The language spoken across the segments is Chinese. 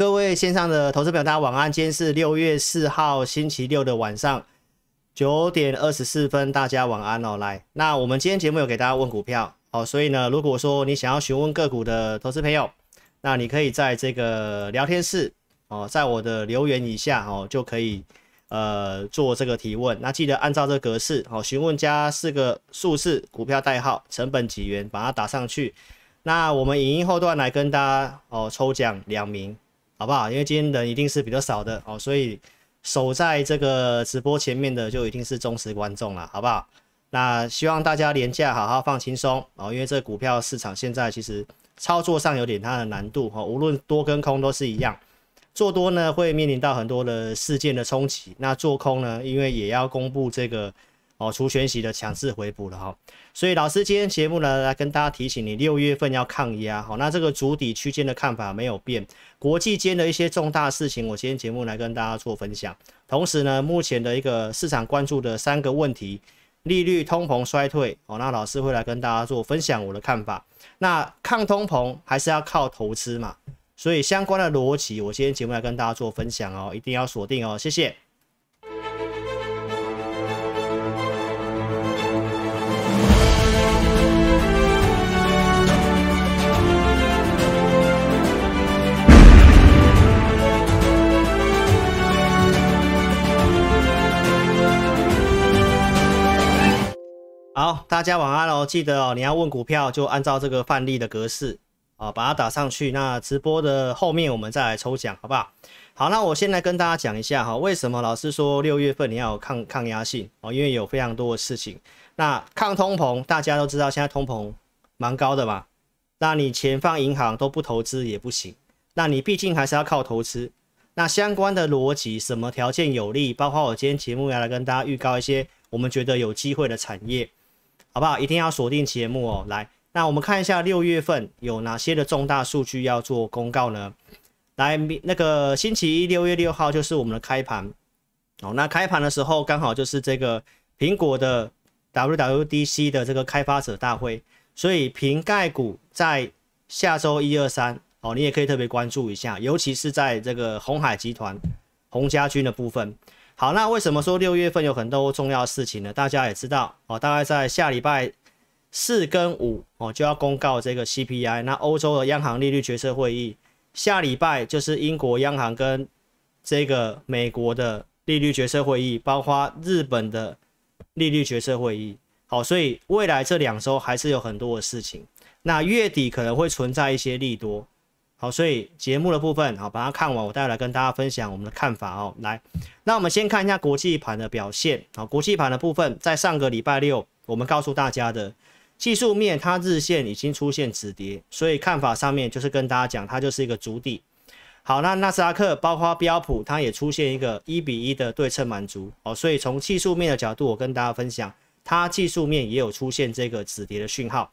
各位线上的投资朋友，大家晚安。今天是六月四号星期六的晚上九点二十四分，大家晚安哦。来，那我们今天节目有给大家问股票哦，所以呢，如果说你想要询问个股的投资朋友，那你可以在这个聊天室哦，在我的留言以下哦，就可以呃做这个提问。那记得按照这个格式哦，询问加四个数字，股票代号，成本几元，把它打上去。那我们影音后段来跟大家哦抽奖两名。好不好？因为今天人一定是比较少的哦，所以守在这个直播前面的就一定是忠实观众了，好不好？那希望大家廉价好好放轻松哦，因为这股票市场现在其实操作上有点它的难度哦，无论多跟空都是一样。做多呢，会面临到很多的事件的冲击；那做空呢，因为也要公布这个。哦，除权息的强势回补了哈，所以老师今天节目呢来跟大家提醒你，六月份要抗压。好，那这个主底区间的看法没有变。国际间的一些重大事情，我今天节目来跟大家做分享。同时呢，目前的一个市场关注的三个问题，利率、通膨、衰退。哦，那老师会来跟大家做分享我的看法。那抗通膨还是要靠投资嘛，所以相关的逻辑，我今天节目来跟大家做分享哦，一定要锁定哦，谢谢。好，大家晚安喽！记得哦，你要问股票，就按照这个范例的格式啊，把它打上去。那直播的后面我们再来抽奖，好不好？好，那我先来跟大家讲一下哈，为什么老师说六月份你要有抗抗压性哦？因为有非常多的事情。那抗通膨，大家都知道现在通膨蛮高的嘛，那你钱放银行都不投资也不行。那你毕竟还是要靠投资。那相关的逻辑，什么条件有利？包括我今天节目要来跟大家预告一些我们觉得有机会的产业。好不好？一定要锁定节目哦。来，那我们看一下六月份有哪些的重大数据要做公告呢？来，那个星期一六月六号就是我们的开盘哦。那开盘的时候刚好就是这个苹果的 WWDC 的这个开发者大会，所以瓶盖股在下周一二三哦，你也可以特别关注一下，尤其是在这个红海集团、红家军的部分。好，那为什么说六月份有很多重要事情呢？大家也知道哦，大概在下礼拜四跟五哦就要公告这个 CPI，那欧洲的央行利率决策会议，下礼拜就是英国央行跟这个美国的利率决策会议，包括日本的利率决策会议。好，所以未来这两周还是有很多的事情，那月底可能会存在一些利多。好，所以节目的部分，好把它看完，我再来跟大家分享我们的看法哦。来，那我们先看一下国际盘的表现。好，国际盘的部分，在上个礼拜六，我们告诉大家的技术面，它日线已经出现止跌，所以看法上面就是跟大家讲，它就是一个足底。好，那纳斯达克包括标普，它也出现一个一比一的对称满足。哦。所以从技术面的角度，我跟大家分享，它技术面也有出现这个止跌的讯号。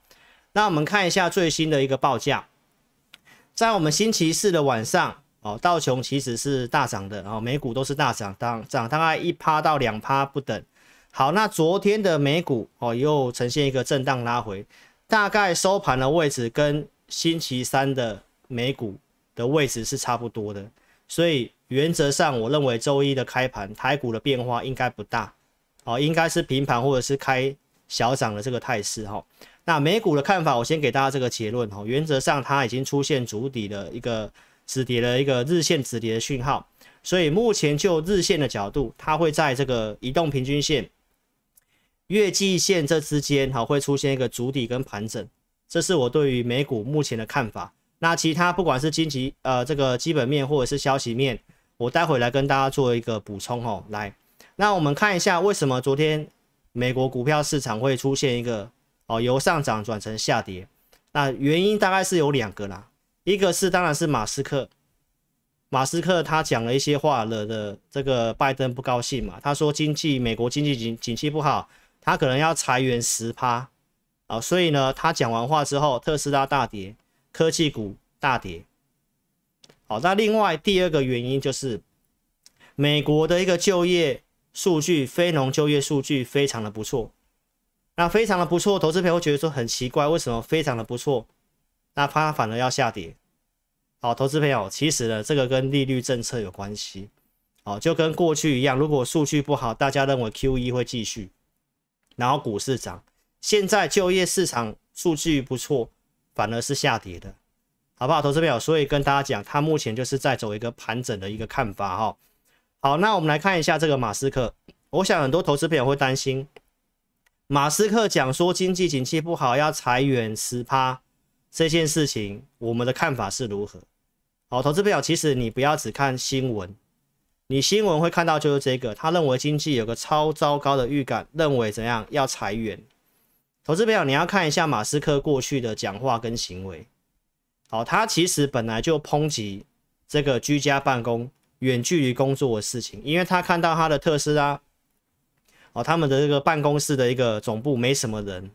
那我们看一下最新的一个报价。在我们星期四的晚上，哦，道琼其实是大涨的，然后美股都是大涨，涨大概一趴到两趴不等。好，那昨天的美股哦，又呈现一个震荡拉回，大概收盘的位置跟星期三的美股的位置是差不多的。所以原则上，我认为周一的开盘台股的变化应该不大，哦，应该是平盘或者是开小涨的这个态势，哈。那美股的看法，我先给大家这个结论哈，原则上它已经出现筑底的一个止跌的一个日线止跌的讯号，所以目前就日线的角度，它会在这个移动平均线、月际线这之间哈会出现一个主底跟盘整，这是我对于美股目前的看法。那其他不管是经济呃这个基本面或者是消息面，我待会来跟大家做一个补充哦。来，那我们看一下为什么昨天美国股票市场会出现一个。哦，由上涨转成下跌，那原因大概是有两个啦。一个是，当然是马斯克，马斯克他讲了一些话惹的，这个拜登不高兴嘛。他说经济，美国经济景景气不好，他可能要裁员十趴。啊，所以呢，他讲完话之后，特斯拉大跌，科技股大跌。好，那另外第二个原因就是美国的一个就业数据，非农就业数据非常的不错。那非常的不错，投资朋友会觉得说很奇怪，为什么非常的不错，那它反而要下跌？好，投资朋友，其实呢，这个跟利率政策有关系，好，就跟过去一样，如果数据不好，大家认为 Q E 会继续，然后股市涨，现在就业市场数据不错，反而是下跌的，好不好？投资朋友，所以跟大家讲，它目前就是在走一个盘整的一个看法，哈。好，那我们来看一下这个马斯克，我想很多投资朋友会担心。马斯克讲说经济景气不好要裁员十趴这件事情，我们的看法是如何？好，投资朋友，其实你不要只看新闻，你新闻会看到就是这个，他认为经济有个超糟糕的预感，认为怎样要裁员。投资朋友，你要看一下马斯克过去的讲话跟行为。好，他其实本来就抨击这个居家办公、远距离工作的事情，因为他看到他的特斯拉。哦，他们的这个办公室的一个总部没什么人，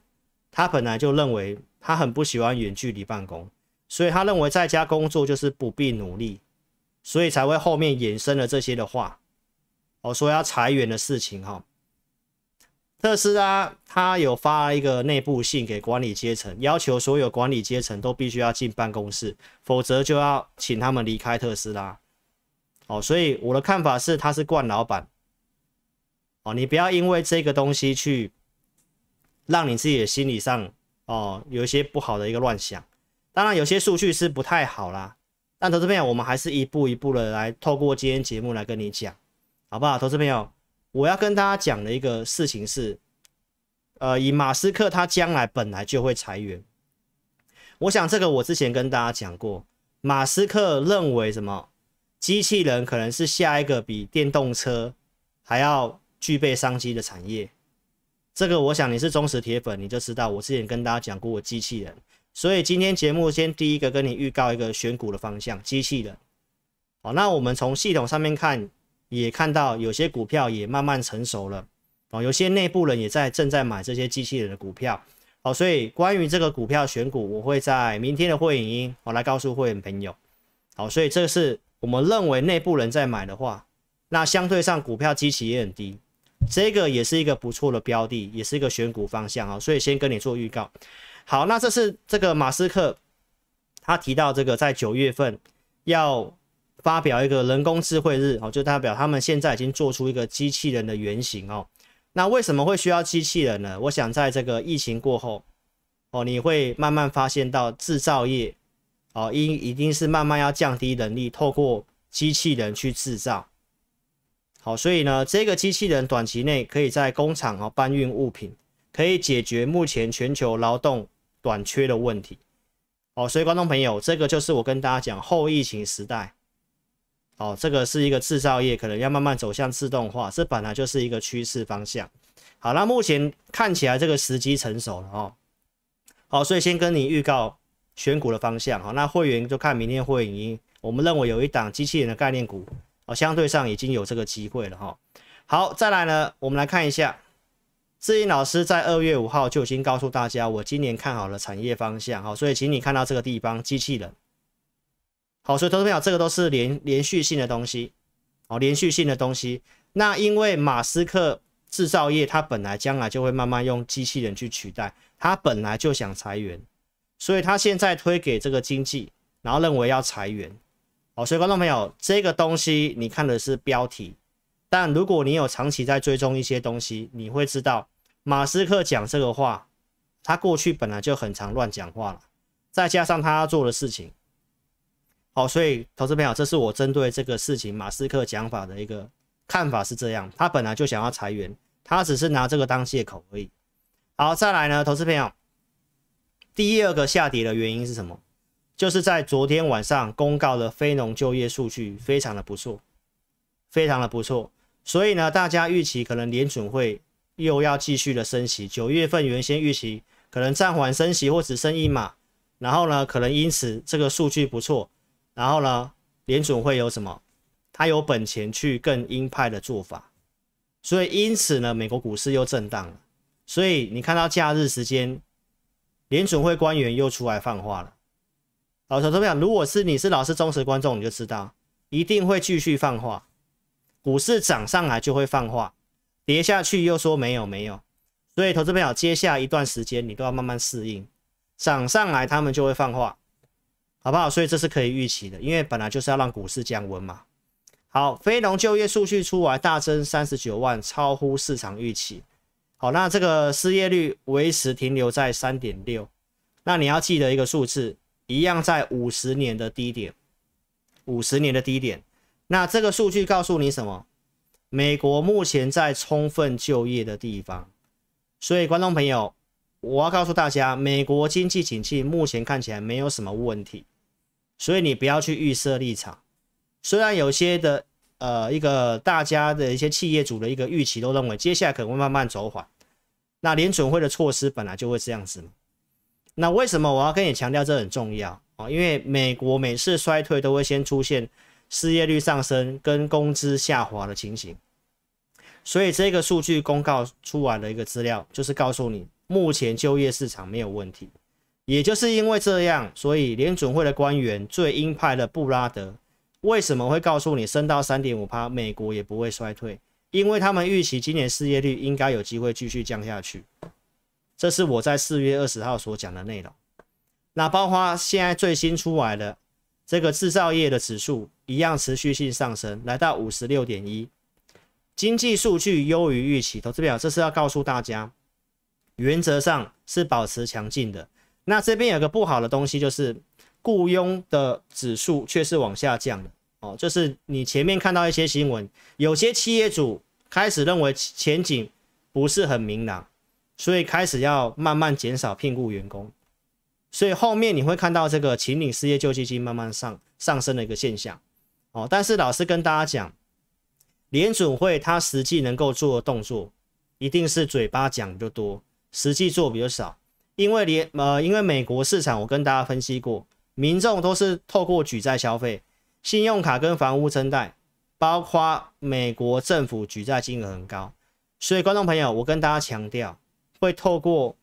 他本来就认为他很不喜欢远距离办公，所以他认为在家工作就是不必努力，所以才会后面衍生了这些的话，哦，说要裁员的事情哈。特斯拉他有发一个内部信给管理阶层，要求所有管理阶层都必须要进办公室，否则就要请他们离开特斯拉。哦，所以我的看法是他是惯老板。哦，你不要因为这个东西去让你自己的心理上哦有一些不好的一个乱想。当然，有些数据是不太好啦。但投资朋友，我们还是一步一步的来，透过今天节目来跟你讲，好不好？投资朋友，我要跟大家讲的一个事情是，呃，以马斯克他将来本来就会裁员。我想这个我之前跟大家讲过，马斯克认为什么？机器人可能是下一个比电动车还要。具备商机的产业，这个我想你是忠实铁粉，你就知道我之前跟大家讲过我机器人。所以今天节目先第一个跟你预告一个选股的方向，机器人。好，那我们从系统上面看，也看到有些股票也慢慢成熟了。哦，有些内部人也在正在买这些机器人的股票。好，所以关于这个股票选股，我会在明天的会影音，我来告诉会员朋友。好，所以这是我们认为内部人在买的话，那相对上股票基期也很低。这个也是一个不错的标的，也是一个选股方向啊，所以先跟你做预告。好，那这是这个马斯克他提到这个在九月份要发表一个人工智慧日哦，就代表他们现在已经做出一个机器人的原型哦。那为什么会需要机器人呢？我想在这个疫情过后哦，你会慢慢发现到制造业哦，因一定是慢慢要降低人力，透过机器人去制造。好，所以呢，这个机器人短期内可以在工厂啊搬运物品，可以解决目前全球劳动短缺的问题。哦，所以观众朋友，这个就是我跟大家讲后疫情时代，哦，这个是一个制造业可能要慢慢走向自动化，这本来就是一个趋势方向。好，那目前看起来这个时机成熟了哦。好，所以先跟你预告选股的方向哈，那会员就看明天会音，我们认为有一档机器人的概念股。哦，相对上已经有这个机会了哈。好，再来呢，我们来看一下，志英老师在二月五号就已经告诉大家，我今年看好了产业方向哈。所以，请你看到这个地方，机器人。好，所以投资朋友，这个都是连连续性的东西，哦，连续性的东西。那因为马斯克制造业，它本来将来就会慢慢用机器人去取代，他本来就想裁员，所以他现在推给这个经济，然后认为要裁员。好，所以观众朋友，这个东西你看的是标题，但如果你有长期在追踪一些东西，你会知道马斯克讲这个话，他过去本来就很常乱讲话了，再加上他要做的事情。好，所以投资朋友，这是我针对这个事情马斯克讲法的一个看法是这样，他本来就想要裁员，他只是拿这个当借口而已。好，再来呢，投资朋友，第二个下跌的原因是什么？就是在昨天晚上公告的非农就业数据非常的不错，非常的不错，所以呢，大家预期可能联准会又要继续的升息。九月份原先预期可能暂缓升息或只升一码，然后呢，可能因此这个数据不错，然后呢，联准会有什么？他有本钱去更鹰派的做法，所以因此呢，美国股市又震荡了。所以你看到假日时间联准会官员又出来放话了。老师，投资朋如果是你是老师忠实观众，你就知道一定会继续放话。股市涨上来就会放话，跌下去又说没有没有。所以，投资朋友，接下一段时间你都要慢慢适应，涨上来他们就会放话，好不好？所以这是可以预期的，因为本来就是要让股市降温嘛。好，非农就业数据出来，大增三十九万，超乎市场预期。好，那这个失业率维持停留在三点六。那你要记得一个数字。一样在五十年的低点，五十年的低点。那这个数据告诉你什么？美国目前在充分就业的地方，所以观众朋友，我要告诉大家，美国经济景气目前看起来没有什么问题。所以你不要去预设立场。虽然有些的呃，一个大家的一些企业主的一个预期都认为，接下来可能会慢慢走缓。那联准会的措施本来就会这样子嘛。那为什么我要跟你强调这很重要啊？因为美国每次衰退都会先出现失业率上升跟工资下滑的情形，所以这个数据公告出来的一个资料就是告诉你，目前就业市场没有问题。也就是因为这样，所以联准会的官员最鹰派的布拉德为什么会告诉你升到三点五趴，美国也不会衰退？因为他们预期今年失业率应该有机会继续降下去。这是我在四月二十号所讲的内容，那包括现在最新出来的这个制造业的指数一样持续性上升，来到五十六点一，经济数据优于预期，投资表这是要告诉大家，原则上是保持强劲的。那这边有个不好的东西，就是雇佣的指数却是往下降的哦，就是你前面看到一些新闻，有些企业主开始认为前景不是很明朗。所以开始要慢慢减少聘雇员工，所以后面你会看到这个秦岭失业救济金慢慢上上升的一个现象。哦，但是老师跟大家讲，联准会它实际能够做的动作，一定是嘴巴讲就多，实际做比较少。因为联呃，因为美国市场我跟大家分析过，民众都是透过举债消费，信用卡跟房屋增贷，包括美国政府举债金额很高，所以观众朋友，我跟大家强调。会透过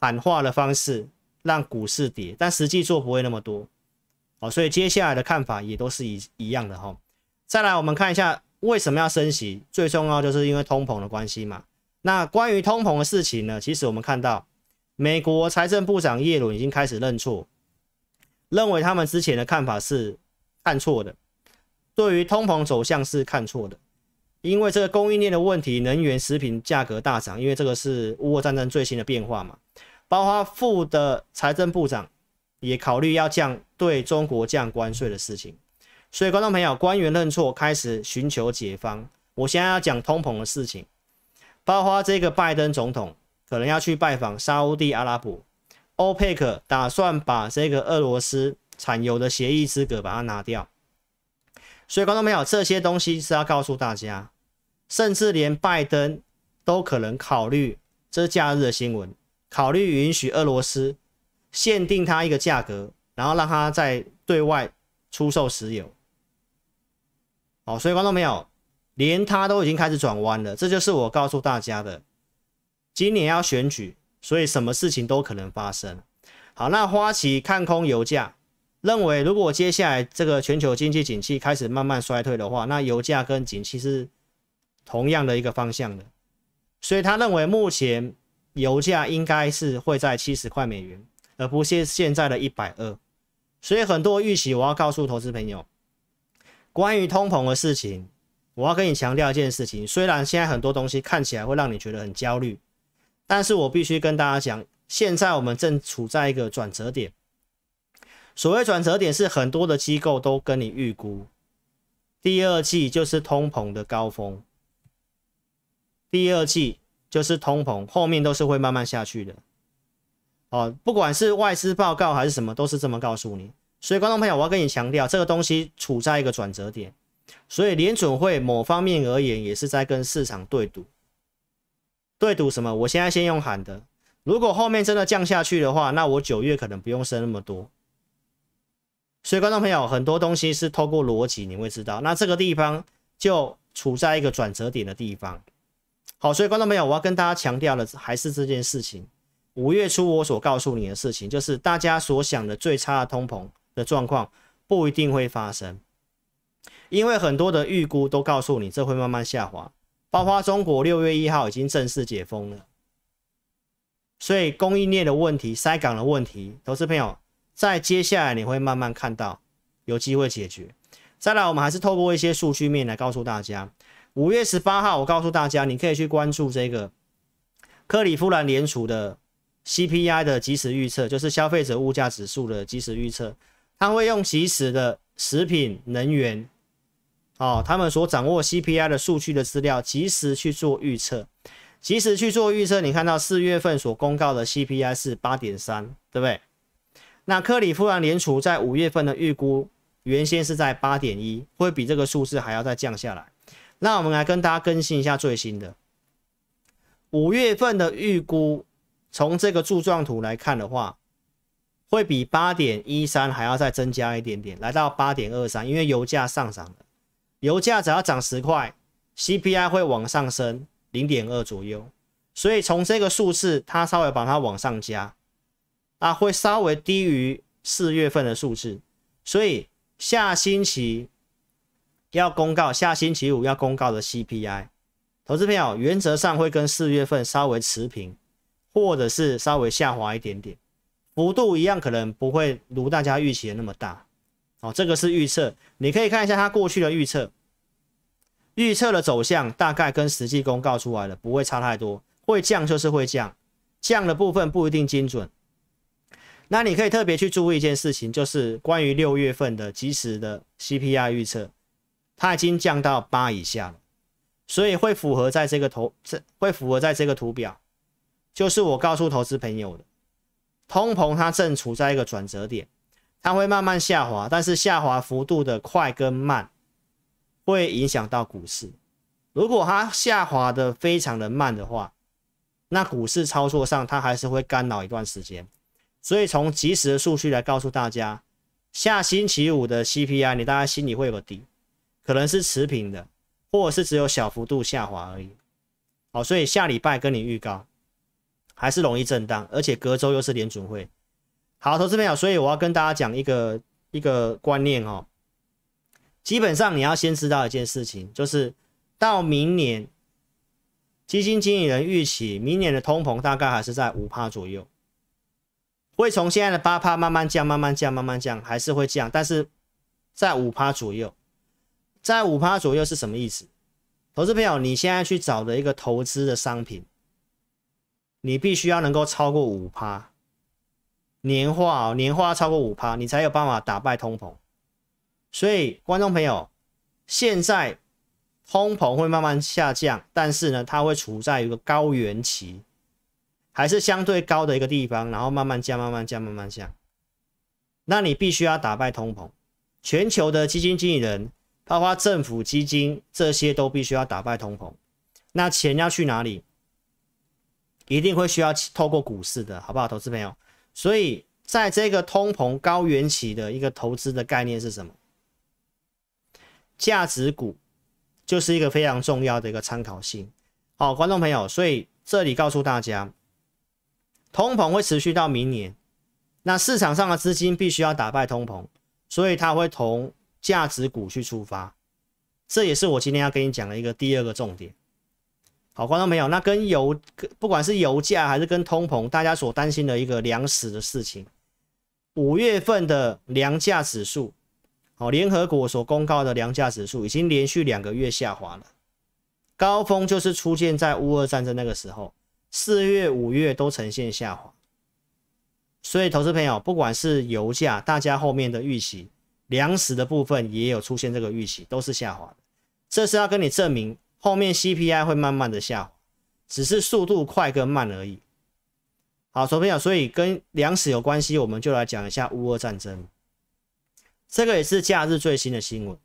喊话的方式让股市跌，但实际做不会那么多哦，所以接下来的看法也都是一一样的哈。再来，我们看一下为什么要升息，最重要就是因为通膨的关系嘛。那关于通膨的事情呢，其实我们看到美国财政部长耶伦已经开始认错，认为他们之前的看法是看错的，对于通膨走向是看错的。因为这个供应链的问题，能源食品价格大涨。因为这个是乌俄战争最新的变化嘛，包括副的财政部长也考虑要降对中国降关税的事情。所以，观众朋友，官员认错，开始寻求解方。我现在要讲通膨的事情。包括这个拜登总统可能要去拜访沙地阿拉伯。欧佩克打算把这个俄罗斯产油的协议资格把它拿掉。所以，观众朋友，这些东西是要告诉大家，甚至连拜登都可能考虑，这是假日的新闻，考虑允许俄罗斯限定它一个价格，然后让它在对外出售石油。好，所以观众朋友，连它都已经开始转弯了，这就是我告诉大家的。今年要选举，所以什么事情都可能发生。好，那花旗看空油价。认为，如果接下来这个全球经济景气开始慢慢衰退的话，那油价跟景气是同样的一个方向的，所以他认为目前油价应该是会在七十块美元，而不是现在的一百二。所以很多预期，我要告诉投资朋友，关于通膨的事情，我要跟你强调一件事情：，虽然现在很多东西看起来会让你觉得很焦虑，但是我必须跟大家讲，现在我们正处在一个转折点。所谓转折点是很多的机构都跟你预估，第二季就是通膨的高峰，第二季就是通膨，后面都是会慢慢下去的。哦，不管是外资报告还是什么，都是这么告诉你。所以，观众朋友，我要跟你强调，这个东西处在一个转折点，所以联准会某方面而言也是在跟市场对赌，对赌什么？我现在先用喊的，如果后面真的降下去的话，那我九月可能不用升那么多。所以，观众朋友，很多东西是透过逻辑，你会知道。那这个地方就处在一个转折点的地方。好，所以观众朋友，我要跟大家强调的还是这件事情：五月初我所告诉你的事情，就是大家所想的最差的通膨的状况不一定会发生，因为很多的预估都告诉你这会慢慢下滑。包括中国六月一号已经正式解封了，所以供应链的问题、塞港的问题，投资朋友。在接下来你会慢慢看到有机会解决。再来，我们还是透过一些数据面来告诉大家。五月十八号，我告诉大家，你可以去关注这个克利夫兰联储的 CPI 的即时预测，就是消费者物价指数的即时预测。它会用即时的食品、能源，哦，他们所掌握 CPI 的数据的资料，即时去做预测，即时去做预测。你看到四月份所公告的 CPI 是八点三，对不对？那克里夫兰联储在五月份的预估原先是在八点一，会比这个数字还要再降下来。那我们来跟大家更新一下最新的五月份的预估。从这个柱状图来看的话，会比八点一三还要再增加一点点，来到八点二三。因为油价上涨了，油价只要涨十块，CPI 会往上升零点二左右。所以从这个数字，它稍微把它往上加。啊，会稍微低于四月份的数字，所以下星期要公告，下星期五要公告的 CPI，投资票原则上会跟四月份稍微持平，或者是稍微下滑一点点，幅度一样，可能不会如大家预期的那么大。哦，这个是预测，你可以看一下它过去的预测，预测的走向大概跟实际公告出来的不会差太多，会降就是会降，降的部分不一定精准。那你可以特别去注意一件事情，就是关于六月份的即时的 CPI 预测，它已经降到八以下了，所以会符合在这个图，会符合在这个图表，就是我告诉投资朋友的，通膨它正处在一个转折点，它会慢慢下滑，但是下滑幅度的快跟慢，会影响到股市。如果它下滑的非常的慢的话，那股市操作上它还是会干扰一段时间。所以从即时的数据来告诉大家，下星期五的 CPI 你大概心里会有底，可能是持平的，或者是只有小幅度下滑而已。好，所以下礼拜跟你预告，还是容易震荡，而且隔周又是联准会。好，投资朋友，所以我要跟大家讲一个一个观念哦，基本上你要先知道一件事情，就是到明年，基金经理人预期明年的通膨大概还是在五帕左右。会从现在的八趴慢慢降，慢慢降，慢慢降，还是会降。但是，在五趴左右，在五趴左右是什么意思？投资朋友，你现在去找的一个投资的商品，你必须要能够超过五趴年化哦，年化超过五趴，你才有办法打败通膨。所以，观众朋友，现在通膨会慢慢下降，但是呢，它会处在一个高原期。还是相对高的一个地方，然后慢慢降，慢慢降，慢慢降。那你必须要打败通膨，全球的基金经理人，包括政府基金，这些都必须要打败通膨。那钱要去哪里？一定会需要透过股市的，好不好，投资朋友？所以，在这个通膨高原起的一个投资的概念是什么？价值股就是一个非常重要的一个参考性。好，观众朋友，所以这里告诉大家。通膨会持续到明年，那市场上的资金必须要打败通膨，所以它会从价值股去出发。这也是我今天要跟你讲的一个第二个重点。好，观众朋友，那跟油，不管是油价还是跟通膨，大家所担心的一个粮食的事情，五月份的粮价指数，好，联合国所公告的粮价指数已经连续两个月下滑了，高峰就是出现在乌俄战争那个时候。四月、五月都呈现下滑，所以投资朋友，不管是油价，大家后面的预期，粮食的部分也有出现这个预期，都是下滑的。这是要跟你证明，后面 CPI 会慢慢的下滑，只是速度快跟慢而已。好，投资朋友，所以跟粮食有关系，我们就来讲一下乌俄战争。这个也是假日最新的新闻，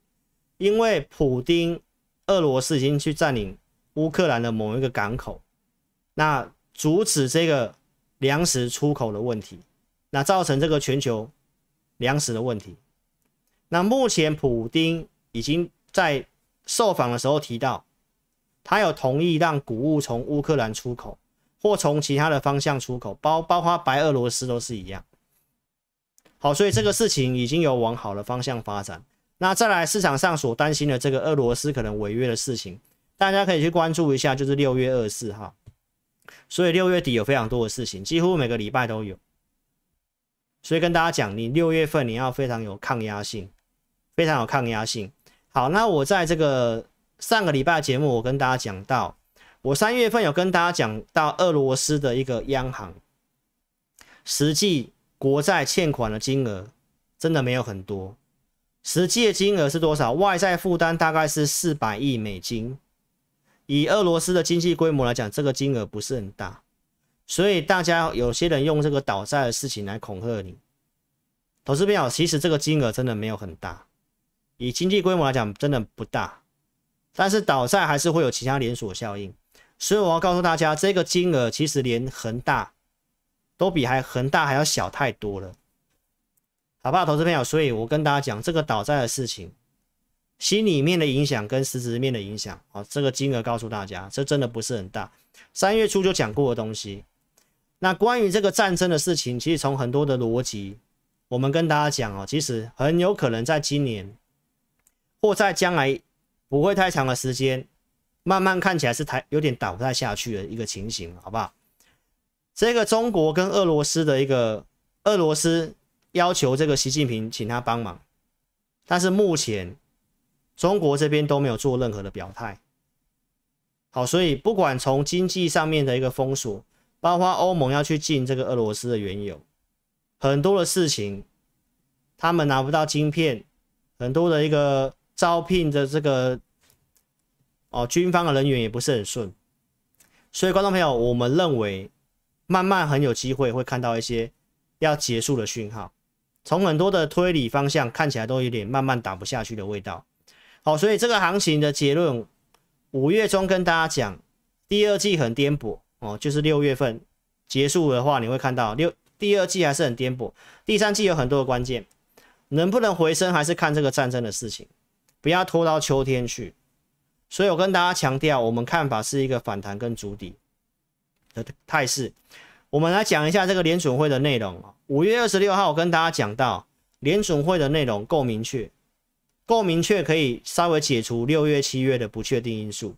因为普丁俄罗斯已经去占领乌克兰的某一个港口。那阻止这个粮食出口的问题，那造成这个全球粮食的问题。那目前普京已经在受访的时候提到，他有同意让谷物从乌克兰出口，或从其他的方向出口，包包括白俄罗斯都是一样。好，所以这个事情已经有往好的方向发展。那再来市场上所担心的这个俄罗斯可能违约的事情，大家可以去关注一下，就是六月二十四号。所以六月底有非常多的事情，几乎每个礼拜都有。所以跟大家讲，你六月份你要非常有抗压性，非常有抗压性。好，那我在这个上个礼拜节目，我跟大家讲到，我三月份有跟大家讲到俄罗斯的一个央行实际国债欠款的金额，真的没有很多。实际的金额是多少？外债负担大概是四百亿美金。以俄罗斯的经济规模来讲，这个金额不是很大，所以大家有些人用这个倒债的事情来恐吓你，投资朋友，其实这个金额真的没有很大，以经济规模来讲真的不大，但是倒债还是会有其他连锁效应，所以我要告诉大家，这个金额其实连恒大都比还恒大还要小太多了，好不好，投资朋友？所以我跟大家讲这个倒债的事情。心里面的影响跟实质面的影响，啊，这个金额告诉大家，这真的不是很大。三月初就讲过的东西，那关于这个战争的事情，其实从很多的逻辑，我们跟大家讲哦，其实很有可能在今年或在将来不会太长的时间，慢慢看起来是台有点倒不太下去的一个情形，好不好？这个中国跟俄罗斯的一个，俄罗斯要求这个习近平请他帮忙，但是目前。中国这边都没有做任何的表态，好，所以不管从经济上面的一个封锁，包括欧盟要去禁这个俄罗斯的原油，很多的事情他们拿不到晶片，很多的一个招聘的这个哦，军方的人员也不是很顺，所以观众朋友，我们认为慢慢很有机会会看到一些要结束的讯号，从很多的推理方向看起来都有点慢慢打不下去的味道。好，所以这个行情的结论，五月中跟大家讲，第二季很颠簸哦，就是六月份结束的话，你会看到六第二季还是很颠簸，第三季有很多的关键，能不能回升还是看这个战争的事情，不要拖到秋天去。所以我跟大家强调，我们看法是一个反弹跟筑底的态势。我们来讲一下这个联准会的内容五月二十六号我跟大家讲到联准会的内容够明确。够明确，可以稍微解除六月、七月的不确定因素。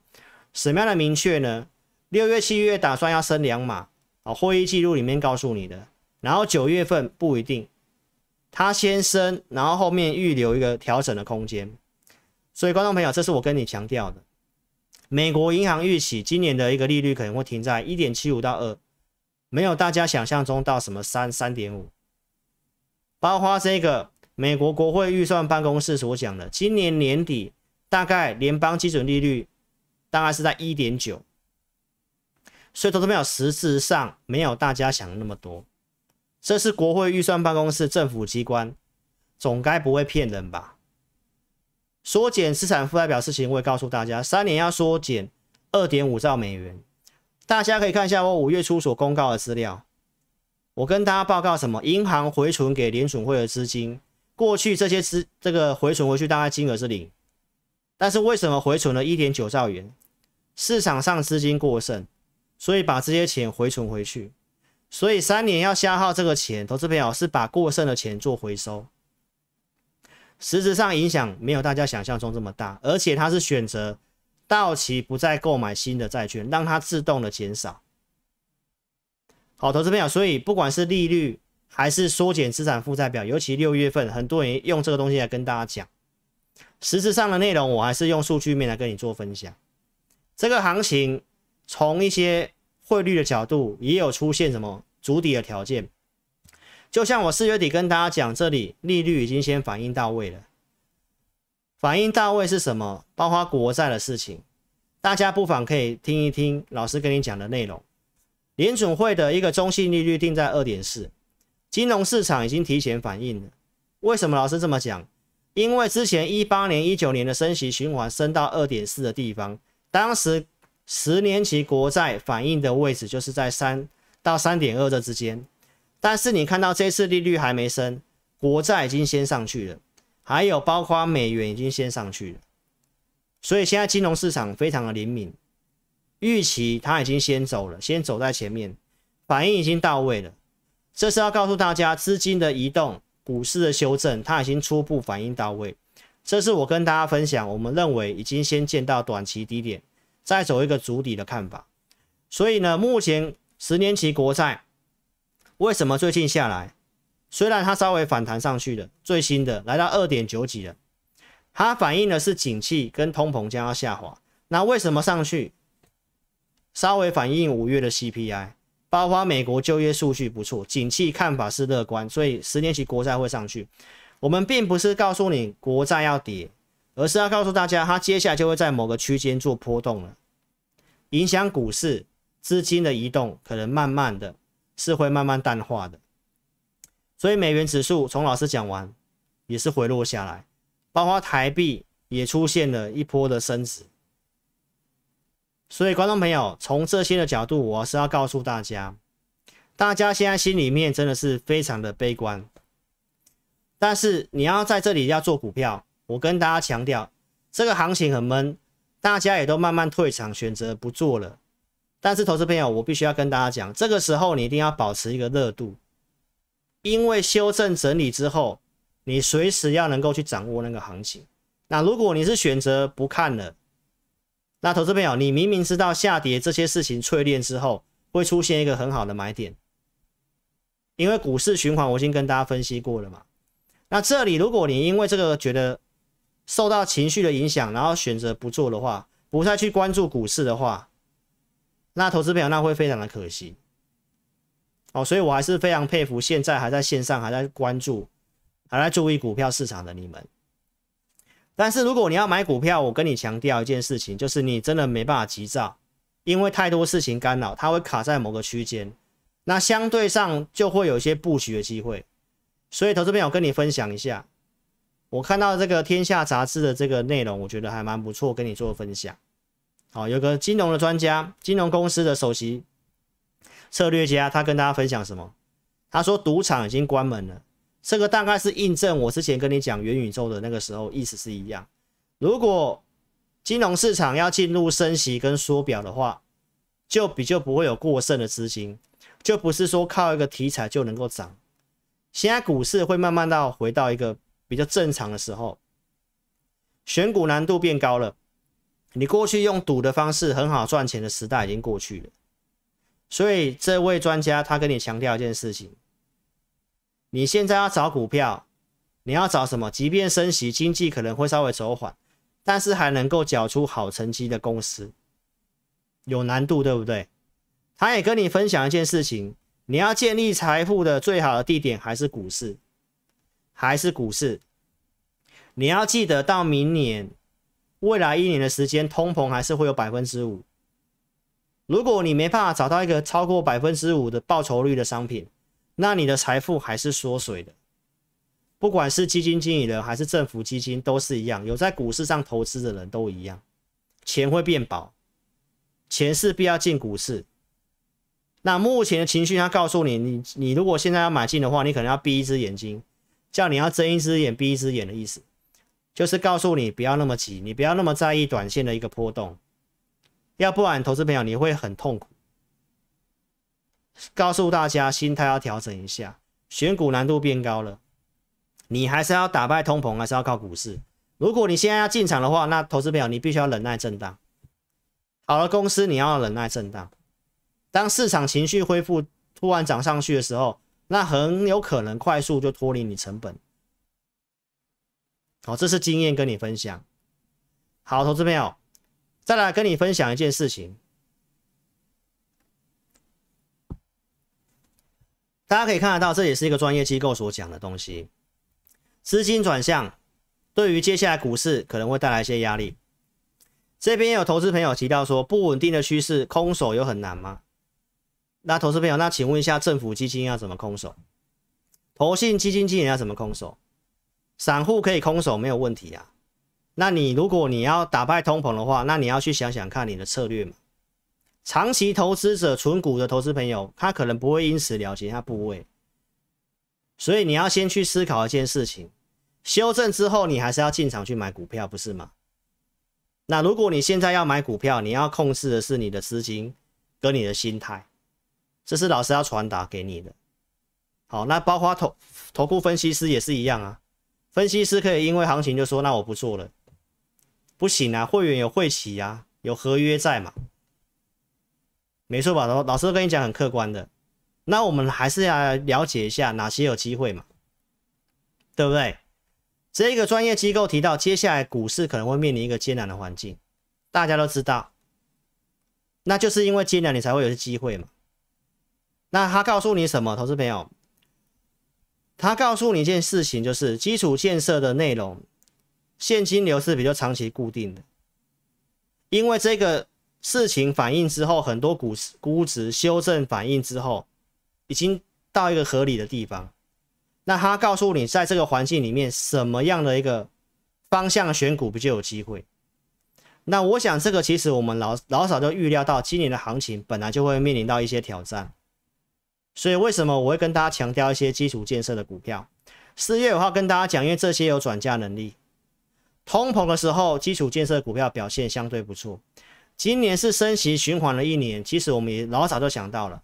什么样的明确呢？六月、七月打算要升两码啊，会议记录里面告诉你的。然后九月份不一定，他先升，然后后面预留一个调整的空间。所以，观众朋友，这是我跟你强调的。美国银行预期今年的一个利率可能会停在一点七五到二，没有大家想象中到什么三、三点五。包括这个。美国国会预算办公室所讲的，今年年底大概联邦基准利率大概是在一点九，所以都没有实质上没有大家想的那么多。这是国会预算办公室，政府机关总该不会骗人吧？缩减资产负债表事情，我也告诉大家，三年要缩减二点五兆美元。大家可以看一下我五月初所公告的资料，我跟大家报告什么？银行回存给联储会的资金。过去这些资这个回存回去大概金额是零，但是为什么回存了1.9兆元？市场上资金过剩，所以把这些钱回存回去。所以三年要消耗这个钱，投资朋友是把过剩的钱做回收，实质上影响没有大家想象中这么大，而且它是选择到期不再购买新的债券，让它自动的减少。好，投资朋友，所以不管是利率。还是缩减资产负债表，尤其六月份，很多人用这个东西来跟大家讲。实质上的内容，我还是用数据面来跟你做分享。这个行情从一些汇率的角度也有出现什么足底的条件，就像我四月底跟大家讲，这里利率已经先反映到位了。反映到位是什么？包括国债的事情，大家不妨可以听一听老师跟你讲的内容。联准会的一个中性利率定在二点四。金融市场已经提前反应了。为什么老师这么讲？因为之前一八年、一九年的升息循环升到二点四的地方，当时十年期国债反应的位置就是在三到三点二这之间。但是你看到这次利率还没升，国债已经先上去了，还有包括美元已经先上去了。所以现在金融市场非常的灵敏，预期它已经先走了，先走在前面，反应已经到位了。这是要告诉大家，资金的移动，股市的修正，它已经初步反映到位。这是我跟大家分享，我们认为已经先见到短期低点，再走一个足底的看法。所以呢，目前十年期国债为什么最近下来，虽然它稍微反弹上去了，最新的来到二点九几了，它反映的是景气跟通膨将要下滑。那为什么上去，稍微反映五月的 CPI？包括美国就业数据不错，景气看法是乐观，所以十年期国债会上去。我们并不是告诉你国债要跌，而是要告诉大家，它接下来就会在某个区间做波动了，影响股市资金的移动，可能慢慢的是会慢慢淡化的。所以美元指数从老师讲完也是回落下来，包括台币也出现了一波的升值。所以，观众朋友，从这些的角度，我是要告诉大家，大家现在心里面真的是非常的悲观。但是，你要在这里要做股票，我跟大家强调，这个行情很闷，大家也都慢慢退场，选择不做了。但是，投资朋友，我必须要跟大家讲，这个时候你一定要保持一个热度，因为修正整理之后，你随时要能够去掌握那个行情。那如果你是选择不看了，那投资朋友，你明明知道下跌这些事情淬炼之后会出现一个很好的买点，因为股市循环我已经跟大家分析过了嘛。那这里如果你因为这个觉得受到情绪的影响，然后选择不做的话，不再去关注股市的话，那投资朋友那会非常的可惜。哦，所以我还是非常佩服现在还在线上还在关注，还在注意股票市场的你们。但是如果你要买股票，我跟你强调一件事情，就是你真的没办法急躁，因为太多事情干扰，它会卡在某个区间，那相对上就会有一些布局的机会。所以投资朋我跟你分享一下，我看到这个《天下杂志》的这个内容，我觉得还蛮不错，跟你做分享。好，有个金融的专家，金融公司的首席策略家，他跟大家分享什么？他说赌场已经关门了。这个大概是印证我之前跟你讲元宇宙的那个时候，意思是一样。如果金融市场要进入升息跟缩表的话，就比较不会有过剩的资金，就不是说靠一个题材就能够涨。现在股市会慢慢到回到一个比较正常的时候，选股难度变高了。你过去用赌的方式很好赚钱的时代已经过去了，所以这位专家他跟你强调一件事情。你现在要找股票，你要找什么？即便升息，经济可能会稍微走缓，但是还能够缴出好成绩的公司，有难度，对不对？他也跟你分享一件事情：，你要建立财富的最好的地点还是股市，还是股市？你要记得到明年、未来一年的时间，通膨还是会有百分之五。如果你没办法找到一个超过百分之五的报酬率的商品，那你的财富还是缩水的，不管是基金经理人还是政府基金都是一样，有在股市上投资的人都一样，钱会变薄，钱势必要进股市。那目前的情绪他告诉你，你你如果现在要买进的话，你可能要闭一只眼睛，叫你要睁一只眼闭一只眼的意思，就是告诉你不要那么急，你不要那么在意短线的一个波动，要不然投资朋友你会很痛苦。告诉大家，心态要调整一下，选股难度变高了。你还是要打败通膨，还是要靠股市。如果你现在要进场的话，那投资朋友，你必须要忍耐震荡。好的公司，你要忍耐震荡。当市场情绪恢复，突然涨上去的时候，那很有可能快速就脱离你成本。好，这是经验跟你分享。好，投资朋友，再来跟你分享一件事情。大家可以看得到，这也是一个专业机构所讲的东西。资金转向对于接下来股市可能会带来一些压力。这边有投资朋友提到说，不稳定的趋势空手有很难吗？那投资朋友，那请问一下，政府基金要怎么空手？投信基金经理要怎么空手？散户可以空手没有问题啊。那你如果你要打败通膨的话，那你要去想想看你的策略嘛。长期投资者存股的投资朋友，他可能不会因此了解下部位，所以你要先去思考一件事情：修正之后，你还是要进场去买股票，不是吗？那如果你现在要买股票，你要控制的是你的资金跟你的心态，这是老师要传达给你的。好，那包括投投顾分析师也是一样啊，分析师可以因为行情就说那我不做了，不行啊，会员有会期啊，有合约在嘛。没错吧？老老师都跟你讲很客观的，那我们还是要了解一下哪些有机会嘛，对不对？这个专业机构提到，接下来股市可能会面临一个艰难的环境，大家都知道，那就是因为艰难，你才会有些机会嘛。那他告诉你什么，投资朋友？他告诉你一件事情，就是基础建设的内容，现金流是比较长期固定的，因为这个。事情反应之后，很多股估值修正反应之后，已经到一个合理的地方。那他告诉你，在这个环境里面，什么样的一个方向选股不就有机会？那我想，这个其实我们老老早就预料到，今年的行情本来就会面临到一些挑战。所以，为什么我会跟大家强调一些基础建设的股票？四月的话，跟大家讲，因为这些有转嫁能力。通膨的时候，基础建设股票表现相对不错。今年是升级循环的一年，其实我们也老早就想到了。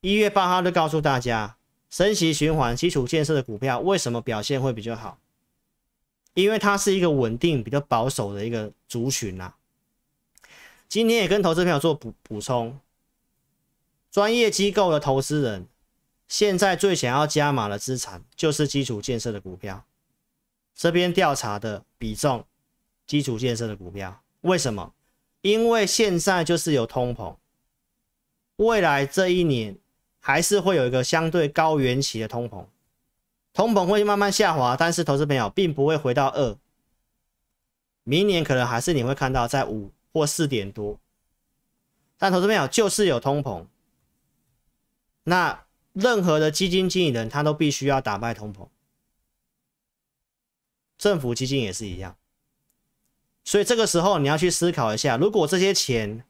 一月八号就告诉大家，升级循环基础建设的股票为什么表现会比较好，因为它是一个稳定、比较保守的一个族群呐。今天也跟投资朋友做补补充，专业机构的投资人现在最想要加码的资产就是基础建设的股票。这边调查的比重，基础建设的股票为什么？因为现在就是有通膨，未来这一年还是会有一个相对高原期的通膨，通膨会慢慢下滑，但是投资朋友并不会回到二，明年可能还是你会看到在五或四点多，但投资朋友就是有通膨，那任何的基金经理人他都必须要打败通膨，政府基金也是一样。所以这个时候你要去思考一下，如果这些钱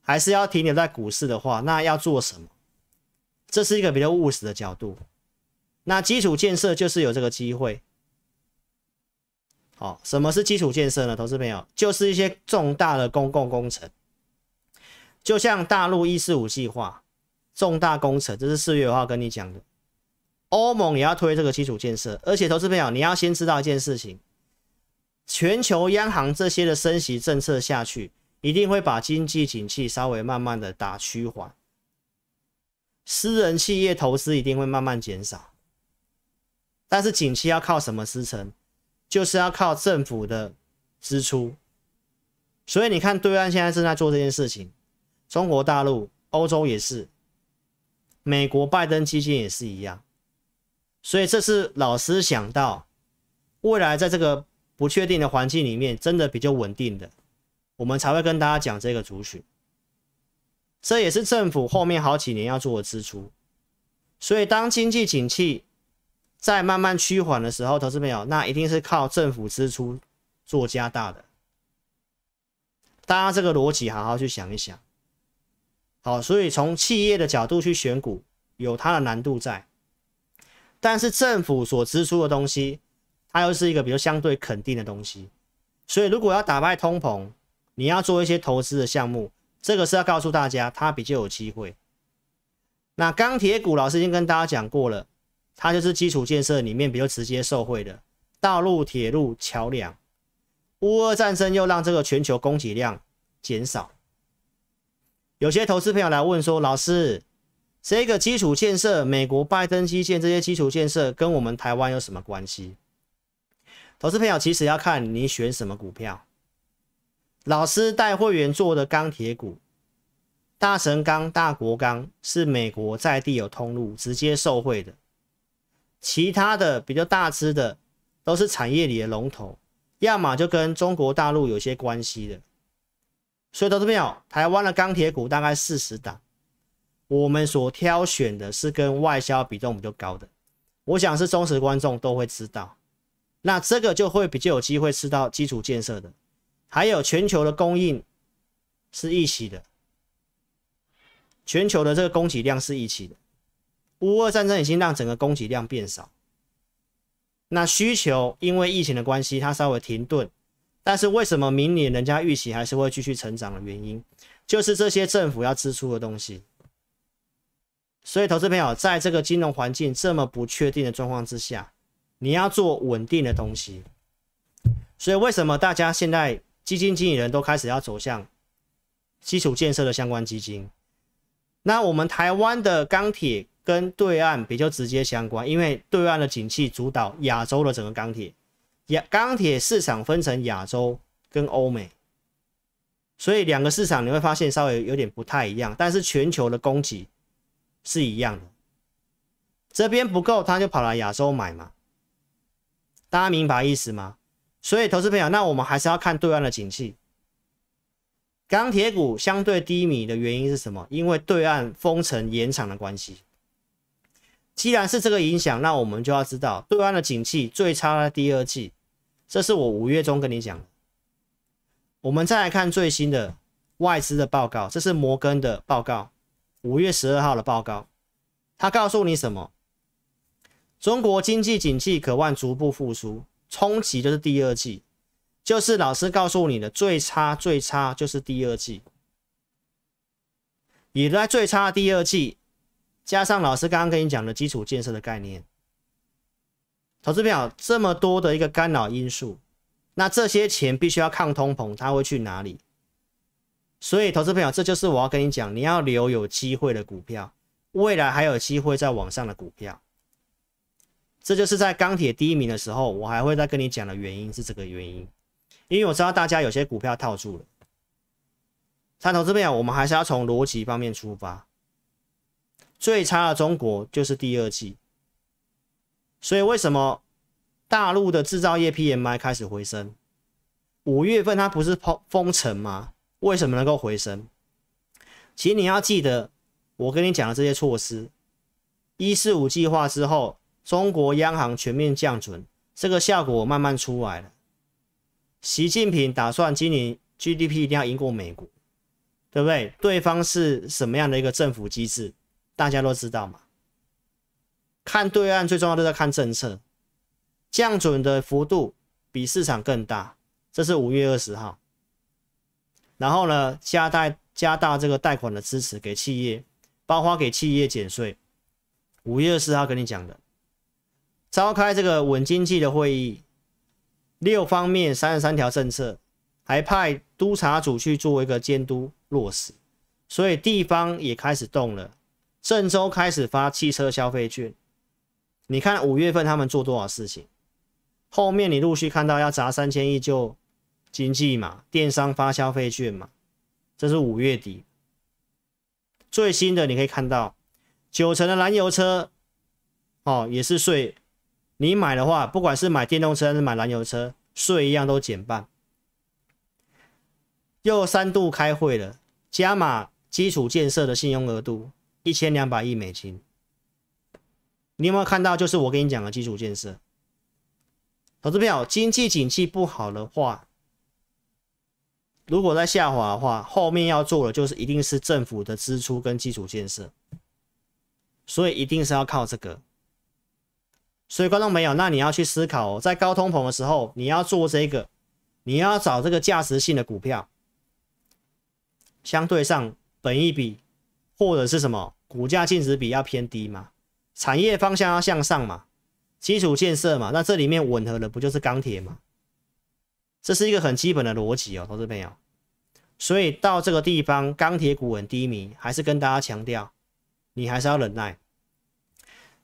还是要停留在股市的话，那要做什么？这是一个比较务实的角度。那基础建设就是有这个机会。好，什么是基础建设呢？投资朋友，就是一些重大的公共工程，就像大陆“一四五”计划，重大工程，这是四月五号跟你讲的。欧盟也要推这个基础建设，而且投资朋友，你要先知道一件事情。全球央行这些的升息政策下去，一定会把经济景气稍微慢慢的打趋缓，私人企业投资一定会慢慢减少。但是景气要靠什么支撑？就是要靠政府的支出。所以你看，对岸现在正在做这件事情，中国大陆、欧洲也是，美国拜登基金也是一样。所以这是老师想到未来在这个。不确定的环境里面，真的比较稳定的，我们才会跟大家讲这个族群。这也是政府后面好几年要做的支出。所以，当经济景气在慢慢趋缓的时候，投资朋友，那一定是靠政府支出做加大的。大家这个逻辑好好去想一想。好，所以从企业的角度去选股，有它的难度在，但是政府所支出的东西。它又是一个比较相对肯定的东西，所以如果要打败通膨，你要做一些投资的项目，这个是要告诉大家它比较有机会。那钢铁股老师已经跟大家讲过了，它就是基础建设里面比较直接受惠的，道路、铁路、桥梁。乌俄战争又让这个全球供给量减少，有些投资朋友来问说，老师这个基础建设，美国拜登基建这些基础建设跟我们台湾有什么关系？投资朋友其实要看你选什么股票。老师带会员做的钢铁股，大神钢、大国钢是美国在地有通路，直接受惠的。其他的比较大只的都是产业里的龙头，要么就跟中国大陆有些关系的。所以投资朋友，台湾的钢铁股大概四十档，我们所挑选的是跟外销比重比较高的，我想是忠实观众都会知道。那这个就会比较有机会吃到基础建设的，还有全球的供应是一起的，全球的这个供给量是一起的。乌俄战争已经让整个供给量变少，那需求因为疫情的关系它稍微停顿，但是为什么明年人家预期还是会继续成长的原因，就是这些政府要支出的东西。所以，投资朋友在这个金融环境这么不确定的状况之下。你要做稳定的东西，所以为什么大家现在基金经理人都开始要走向基础建设的相关基金？那我们台湾的钢铁跟对岸比较直接相关，因为对岸的景气主导亚洲的整个钢铁，亚钢铁市场分成亚洲跟欧美，所以两个市场你会发现稍微有点不太一样，但是全球的供给是一样的，这边不够他就跑来亚洲买嘛。大家明白意思吗？所以投资朋友，那我们还是要看对岸的景气。钢铁股相对低迷的原因是什么？因为对岸封城延长的关系。既然是这个影响，那我们就要知道对岸的景气最差的第二季。这是我五月中跟你讲的。我们再来看最新的外资的报告，这是摩根的报告，五月十二号的报告。他告诉你什么？中国经济景气渴望逐步复苏，冲击就是第二季，就是老师告诉你的最差最差就是第二季。也在最差的第二季，加上老师刚刚跟你讲的基础建设的概念，投资朋友这么多的一个干扰因素，那这些钱必须要抗通膨，它会去哪里？所以，投资朋友，这就是我要跟你讲，你要留有机会的股票，未来还有机会再往上的股票。这就是在钢铁第一名的时候，我还会再跟你讲的原因是这个原因，因为我知道大家有些股票套住了。餐头这边我们还是要从逻辑方面出发。最差的中国就是第二季，所以为什么大陆的制造业 PMI 开始回升？五月份它不是封封城吗？为什么能够回升？其实你要记得我跟你讲的这些措施，一四五计划之后。中国央行全面降准，这个效果慢慢出来了。习近平打算今年 GDP 一定要赢过美国，对不对？对方是什么样的一个政府机制，大家都知道嘛。看对岸最重要都在看政策，降准的幅度比市场更大，这是五月二十号。然后呢，加贷加大这个贷款的支持给企业，包括给企业减税。五月二十号跟你讲的。召开这个稳经济的会议，六方面三十三条政策，还派督查组去做一个监督落实，所以地方也开始动了。郑州开始发汽车消费券，你看五月份他们做多少事情，后面你陆续看到要砸三千亿就经济嘛，电商发消费券嘛，这是五月底最新的，你可以看到九成的燃油车哦，也是税。你买的话，不管是买电动车还是买燃油车，税一样都减半。又三度开会了，加码基础建设的信用额度一千两百亿美金。你有没有看到？就是我跟你讲的基础建设。投资票，经济景气不好的话，如果在下滑的话，后面要做的就是一定是政府的支出跟基础建设，所以一定是要靠这个。所以观众朋友，那你要去思考，在高通膨的时候，你要做这个，你要找这个价值性的股票，相对上本一比或者是什么股价净值比要偏低嘛？产业方向要向上嘛？基础建设嘛？那这里面吻合的不就是钢铁嘛？这是一个很基本的逻辑哦，投资朋友。所以到这个地方，钢铁股很低迷，还是跟大家强调，你还是要忍耐。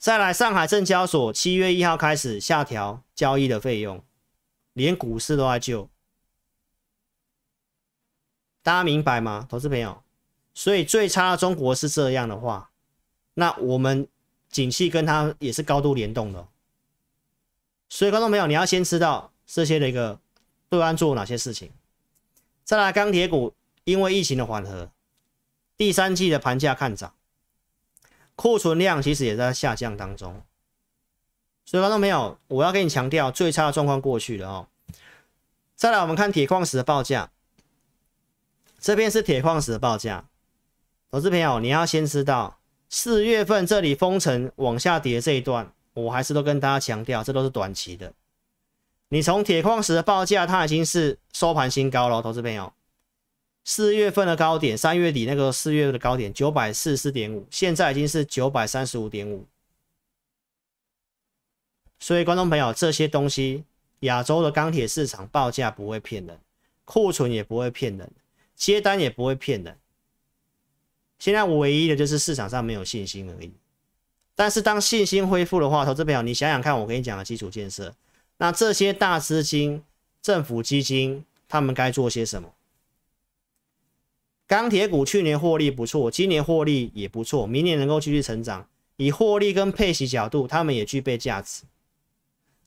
再来，上海证交所七月一号开始下调交易的费用，连股市都在救，大家明白吗，投资朋友？所以最差中国是这样的话，那我们景气跟它也是高度联动的，所以观众朋友你要先知道这些的一个对岸做哪些事情。再来，钢铁股因为疫情的缓和，第三季的盘价看涨。库存量其实也在下降当中，所以观众朋友，我要跟你强调，最差的状况过去了哦。再来，我们看铁矿石的报价，这边是铁矿石的报价，投资朋友你要先知道，四月份这里封城往下跌这一段，我还是都跟大家强调，这都是短期的。你从铁矿石的报价，它已经是收盘新高了，投资朋友。四月份的高点，三月底那个四月的高点九百四十四点五，现在已经是九百三十五点五。所以，观众朋友，这些东西亚洲的钢铁市场报价不会骗人，库存也不会骗人，接单也不会骗人。现在唯一的就是市场上没有信心而已。但是，当信心恢复的话，投资朋友，你想想看，我跟你讲的基础建设，那这些大资金、政府基金，他们该做些什么？钢铁股去年获利不错，今年获利也不错，明年能够继续成长。以获利跟配息角度，他们也具备价值。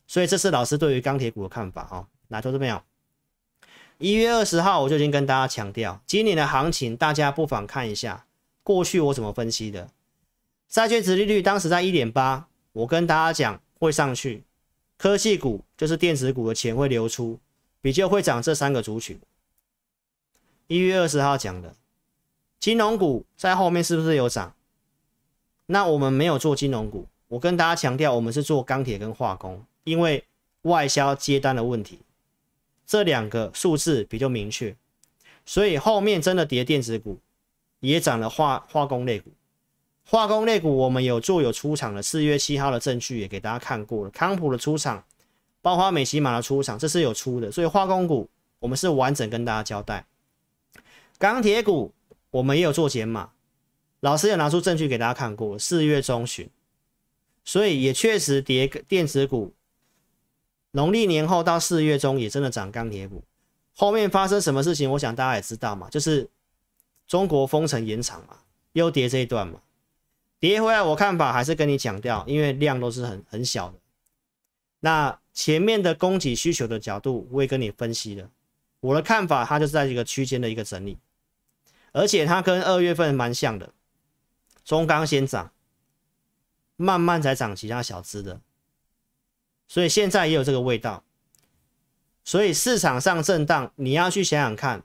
所以这是老师对于钢铁股的看法。哈，拿出了没有？一月二十号我就已经跟大家强调，今年的行情大家不妨看一下过去我怎么分析的。债券值利率当时在一点八，我跟大家讲会上去，科技股就是电子股的钱会流出，比较会涨这三个族群。一月二十号讲的金融股在后面是不是有涨？那我们没有做金融股，我跟大家强调，我们是做钢铁跟化工，因为外销接单的问题，这两个数字比较明确。所以后面真的跌，电子股也涨了化化工类股，化工类股我们有做有出场的，四月七号的证据也给大家看过了，康普的出场，包括美西马的出场，这是有出的，所以化工股我们是完整跟大家交代。钢铁股我们也有做减码，老师有拿出证据给大家看过四月中旬，所以也确实跌。电子股农历年后到四月中也真的涨钢铁股，后面发生什么事情，我想大家也知道嘛，就是中国封城延长嘛，又跌这一段嘛，跌回来我看法还是跟你强调，因为量都是很很小的。那前面的供给需求的角度，我也跟你分析了，我的看法它就是在一个区间的一个整理。而且它跟二月份蛮像的，中钢先涨，慢慢才涨其他小资的，所以现在也有这个味道。所以市场上震荡，你要去想想看，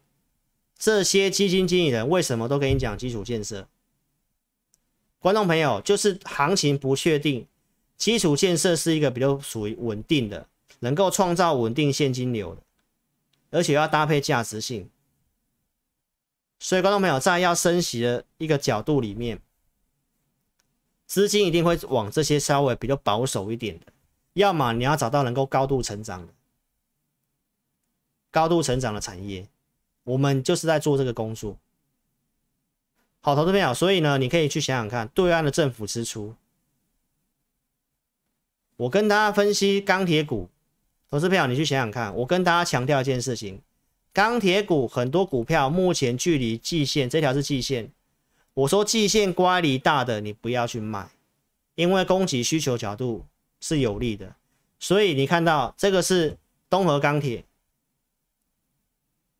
这些基金经理人为什么都跟你讲基础建设？观众朋友，就是行情不确定，基础建设是一个比较属于稳定的，能够创造稳定现金流的，而且要搭配价值性。所以，观众朋友，在要升息的一个角度里面，资金一定会往这些稍微比较保守一点的。要么你要找到能够高度成长的、高度成长的产业，我们就是在做这个工作。好，投资朋友，所以呢，你可以去想想看，对岸的政府支出。我跟大家分析钢铁股，投资票，你去想想看。我跟大家强调一件事情。钢铁股很多股票目前距离季线，这条是季线。我说季线乖离大的你不要去卖，因为供给需求角度是有利的。所以你看到这个是东河钢铁，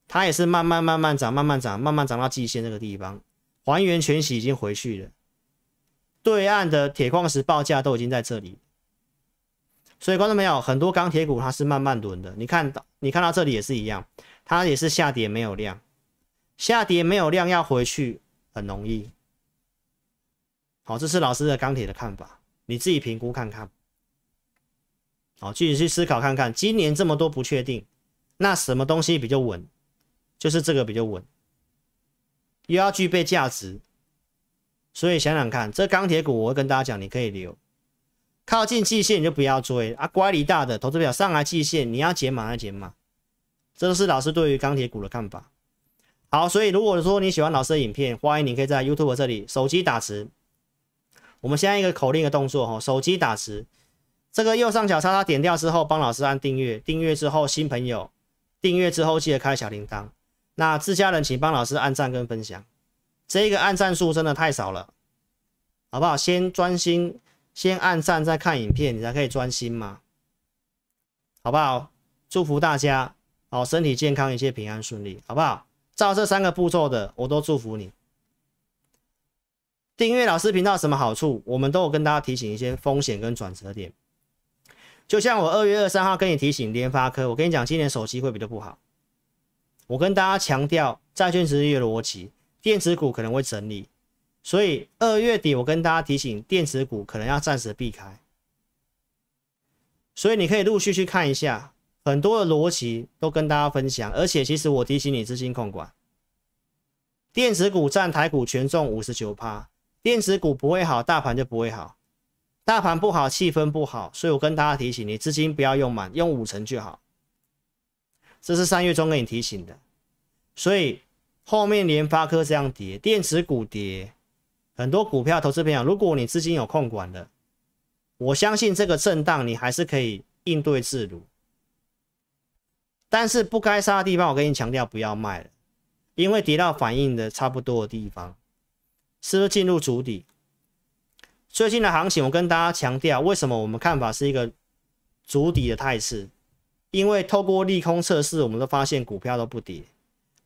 它也是慢慢慢慢涨，慢慢涨，慢慢涨到季线这个地方。还原全息已经回去了，对岸的铁矿石报价都已经在这里。所以观众朋友，很多钢铁股它是慢慢轮的。你看到，你看到这里也是一样。它也是下跌没有量，下跌没有量要回去很容易。好，这是老师的钢铁的看法，你自己评估看看。好，自己去思考看看，今年这么多不确定，那什么东西比较稳？就是这个比较稳，又要具备价值。所以想想看，这钢铁股我会跟大家讲，你可以留，靠近季线你就不要追啊，乖离大的投资表上来季线，你要减码再减码。这是老师对于钢铁股的看法。好，所以如果说你喜欢老师的影片，欢迎你可以在 YouTube 这里手机打字。我们按一个口令的动作哈，手机打字，这个右上角叉叉点掉之后，帮老师按订阅。订阅之后，新朋友订阅之后记得开小铃铛。那自家人请帮老师按赞跟分享。这个按赞数真的太少了，好不好？先专心，先按赞再看影片，你才可以专心嘛，好不好？祝福大家。好，身体健康，一切平安顺利，好不好？照这三个步骤的，我都祝福你。订阅老师频道什么好处？我们都有跟大家提醒一些风险跟转折点。就像我二月二三号跟你提醒联发科，我跟你讲今年手机会比较不好。我跟大家强调，债券值业逻辑，电子股可能会整理，所以二月底我跟大家提醒，电子股可能要暂时避开。所以你可以陆续去看一下。很多的逻辑都跟大家分享，而且其实我提醒你资金控管，电子股占台股权重五十九趴，电子股不会好，大盘就不会好，大盘不好，气氛不好，所以我跟大家提醒，你资金不要用满，用五成就好。这是三月中给你提醒的，所以后面联发科这样跌，电子股跌，很多股票投资朋友，如果你资金有控管的，我相信这个震荡你还是可以应对自如。但是不该杀的地方，我跟你强调不要卖了，因为跌到反应的差不多的地方，是不是进入主底？最近的行情，我跟大家强调，为什么我们看法是一个主底的态势？因为透过利空测试，我们都发现股票都不跌。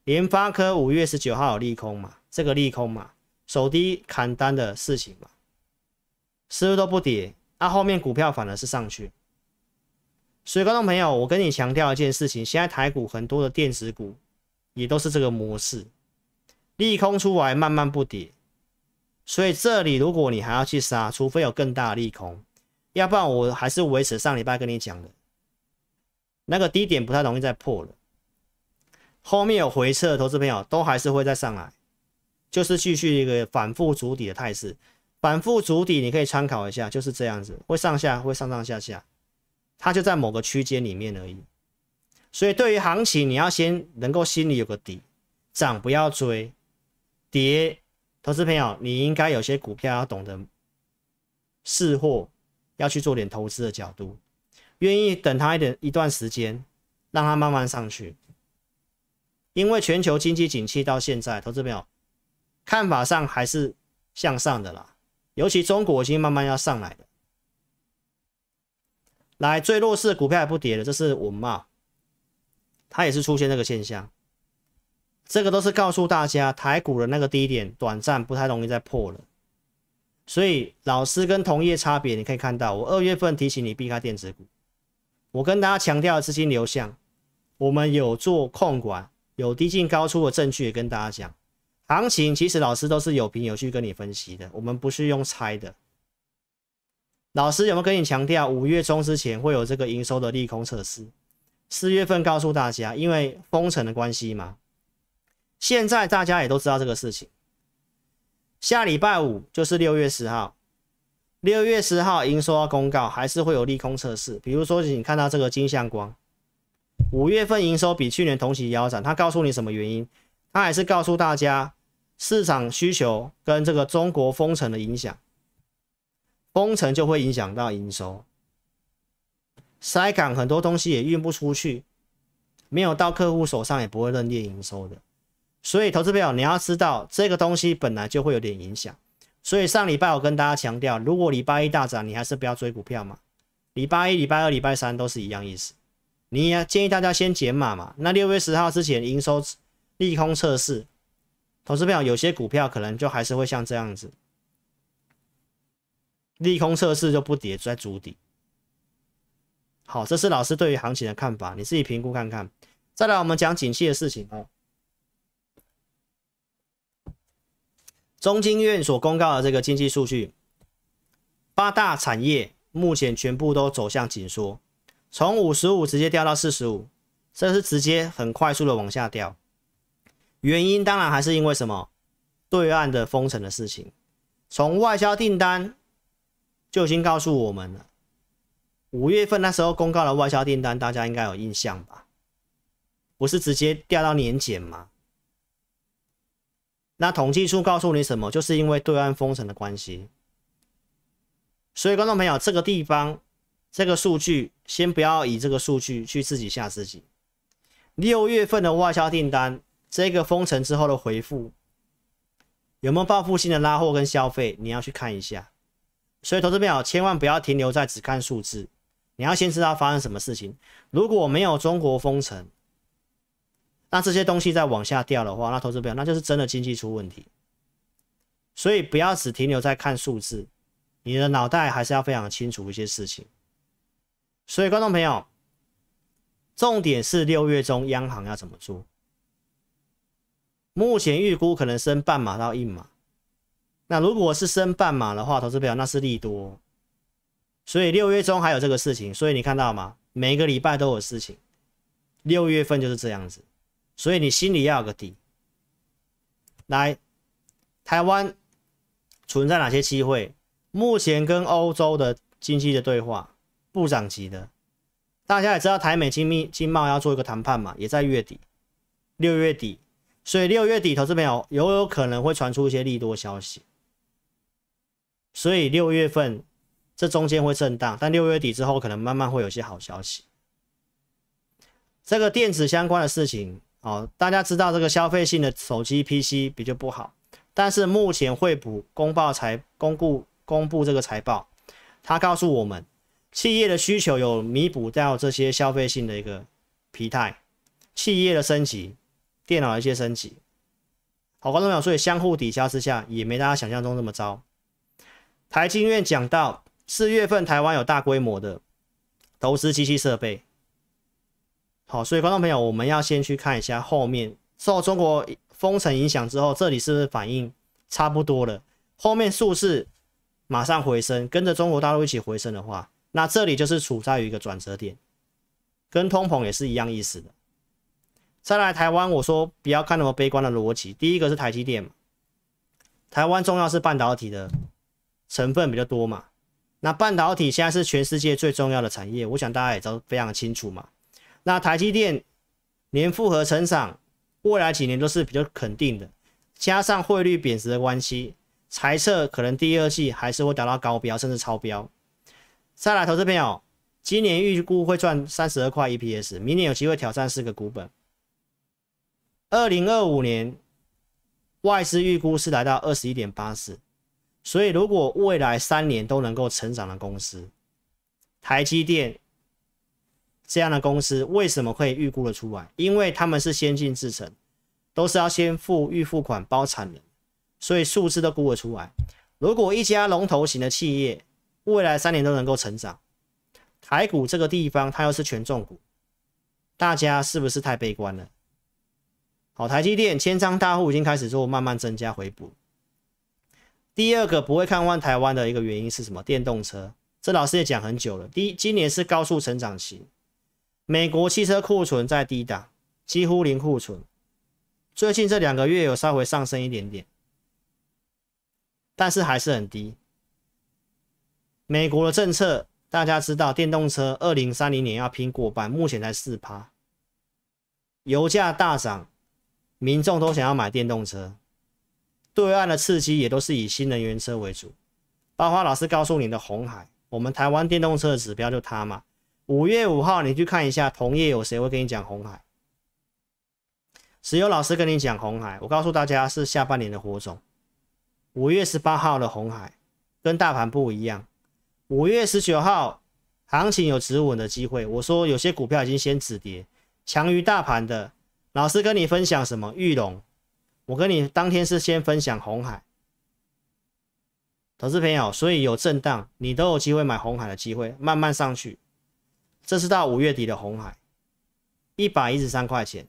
联发科五月十九号有利空嘛？这个利空嘛，首低砍单的事情嘛，是不是都不跌？那后面股票反而是上去。所以，观众朋友，我跟你强调一件事情：现在台股很多的电子股也都是这个模式，利空出来慢慢不跌。所以，这里如果你还要去杀，除非有更大的利空，要不然我还是维持上礼拜跟你讲的，那个低点不太容易再破了。后面有回撤，投资朋友都还是会再上来，就是继续一个反复筑底的态势。反复筑底，你可以参考一下，就是这样子，会上下，会上上下下。它就在某个区间里面而已，所以对于行情，你要先能够心里有个底，涨不要追，跌。投资朋友，你应该有些股票要懂得试货，要去做点投资的角度，愿意等它一点一段时间，让它慢慢上去。因为全球经济景气到现在，投资朋友看法上还是向上的啦，尤其中国已经慢慢要上来了。来，最弱势的股票也不跌了，这是文茂，它也是出现这个现象，这个都是告诉大家台股的那个低点短暂不太容易再破了，所以老师跟同业差别，你可以看到我二月份提醒你避开电子股，我跟大家强调的资金流向，我们有做控管，有低进高出的证据也跟大家讲，行情其实老师都是有凭有据跟你分析的，我们不是用猜的。老师有没有跟你强调，五月中之前会有这个营收的利空测试？四月份告诉大家，因为封城的关系嘛，现在大家也都知道这个事情。下礼拜五就是六月十号，六月十号营收公告还是会有利空测试。比如说，你看到这个金相光，五月份营收比去年同期腰斩，他告诉你什么原因？他还是告诉大家市场需求跟这个中国封城的影响。封城就会影响到营收，塞港很多东西也运不出去，没有到客户手上也不会认定营收的，所以投资友，你要知道这个东西本来就会有点影响，所以上礼拜我跟大家强调，如果礼拜一大涨，你还是不要追股票嘛。礼拜一、礼拜二、礼拜三都是一样意思，你也建议大家先减码嘛。那六月十号之前营收利空测试，投资友有些股票可能就还是会像这样子。利空测试就不跌，在筑底。好，这是老师对于行情的看法，你自己评估看看。再来，我们讲景气的事情哦。中金院所公告的这个经济数据，八大产业目前全部都走向紧缩，从五十五直接掉到四十五，这是直接很快速的往下掉。原因当然还是因为什么？对岸的封城的事情，从外销订单。就已经告诉我们了，五月份那时候公告的外销订单，大家应该有印象吧？不是直接掉到年检吗？那统计处告诉你什么？就是因为对岸封城的关系，所以观众朋友，这个地方这个数据，先不要以这个数据去自己吓自己。六月份的外销订单，这个封城之后的回复，有没有报复性的拉货跟消费？你要去看一下。所以，投资朋友千万不要停留在只看数字，你要先知道发生什么事情。如果没有中国封城，那这些东西再往下掉的话，那投资朋友那就是真的经济出问题。所以，不要只停留在看数字，你的脑袋还是要非常清楚一些事情。所以，观众朋友，重点是六月中央行要怎么做？目前预估可能升半码到一码。那如果是升半码的话，投资友那是利多，所以六月中还有这个事情，所以你看到吗？每一个礼拜都有事情，六月份就是这样子，所以你心里要有个底。来，台湾存在哪些机会？目前跟欧洲的经济的对话，部长级的，大家也知道台美经密经贸要做一个谈判嘛，也在月底，六月底，所以六月底投资朋友有有可能会传出一些利多消息。所以六月份这中间会震荡，但六月底之后可能慢慢会有些好消息。这个电子相关的事情，哦，大家知道这个消费性的手机、PC 比较不好，但是目前惠普公报财公布公布这个财报，他告诉我们，企业的需求有弥补到这些消费性的一个疲态，企业的升级、电脑的一些升级，好，观众朋友，所以相互抵消之下，也没大家想象中那么糟。台经院讲到四月份台湾有大规模的投资机器设备，好，所以观众朋友，我们要先去看一下后面受中国封城影响之后，这里是不是反应差不多了，后面数字马上回升，跟着中国大陆一起回升的话，那这里就是处在于一个转折点，跟通膨也是一样意思的。再来台湾，我说不要看那么悲观的逻辑，第一个是台积电，台湾重要是半导体的。成分比较多嘛，那半导体现在是全世界最重要的产业，我想大家也都非常清楚嘛。那台积电年复合成长，未来几年都是比较肯定的，加上汇率贬值的关系，猜测可能第二季还是会达到高标甚至超标。再来，投资朋友，今年预估会赚三十二块 EPS，明年有机会挑战四个股本。二零二五年外资预估是来到二十一点八四。所以，如果未来三年都能够成长的公司，台积电这样的公司，为什么可以预估的出来？因为他们是先进制程，都是要先付预付款包产的，所以数字都估得出来。如果一家龙头型的企业，未来三年都能够成长，台股这个地方它又是权重股，大家是不是太悲观了？好，台积电千仓大户已经开始做慢慢增加回补。第二个不会看望台湾的一个原因是什么？电动车，这老师也讲很久了。第一，今年是高速成长期，美国汽车库存在低档，几乎零库存。最近这两个月有稍微上升一点点，但是还是很低。美国的政策大家知道，电动车二零三零年要拼过半，目前才四趴。油价大涨，民众都想要买电动车。对岸的刺激也都是以新能源车为主，包括老师告诉你的红海，我们台湾电动车的指标就它嘛。五月五号你去看一下，同业有谁会跟你讲红海？石油老师跟你讲红海，我告诉大家是下半年的火种。五月十八号的红海跟大盘不一样。五月十九号行情有止稳的机会，我说有些股票已经先止跌，强于大盘的，老师跟你分享什么玉龙？我跟你当天是先分享红海，投资朋友，所以有震荡，你都有机会买红海的机会，慢慢上去。这是到五月底的红海，一百一十三块钱。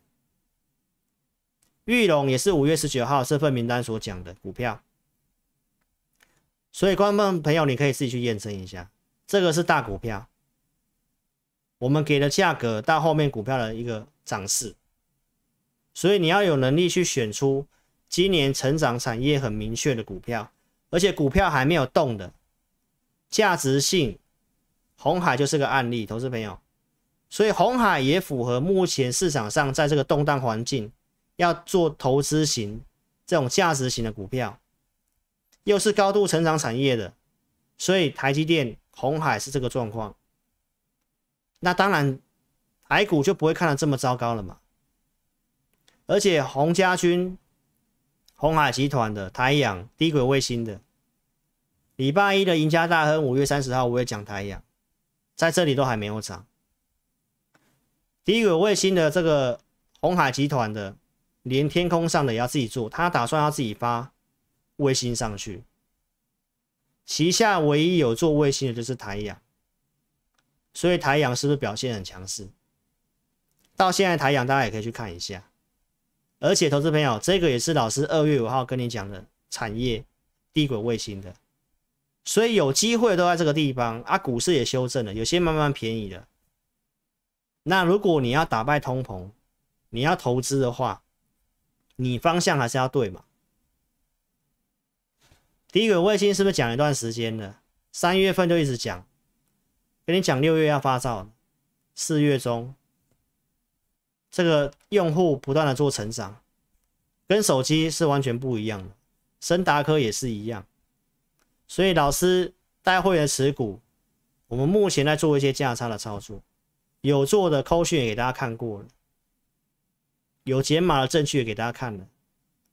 玉龙也是五月十九号这份名单所讲的股票，所以观众朋友，你可以自己去验证一下，这个是大股票。我们给的价格到后面股票的一个涨势。所以你要有能力去选出今年成长产业很明确的股票，而且股票还没有动的价值性，红海就是个案例，投资朋友。所以红海也符合目前市场上在这个动荡环境要做投资型这种价值型的股票，又是高度成长产业的，所以台积电、红海是这个状况。那当然，矮股就不会看得这么糟糕了嘛。而且，洪家军、红海集团的台阳、低轨卫星的，礼拜一的赢家大亨，五月三十号我也讲台阳，在这里都还没有涨。低轨卫星的这个红海集团的，连天空上的也要自己做，他打算要自己发卫星上去。旗下唯一有做卫星的就是台阳，所以台阳是不是表现很强势？到现在，台阳大家也可以去看一下。而且，投资朋友，这个也是老师二月五号跟你讲的产业低轨卫星的，所以有机会都在这个地方。啊，股市也修正了，有些慢慢便宜了。那如果你要打败通膨，你要投资的话，你方向还是要对嘛？低轨卫星是不是讲一段时间了？三月份就一直讲，跟你讲六月要发照，四月中。这个用户不断的做成长，跟手机是完全不一样的。深达科也是一样，所以老师带会员持股，我们目前在做一些价差的操作，有做的扣讯也给大家看过了，有解码的证据也给大家看了，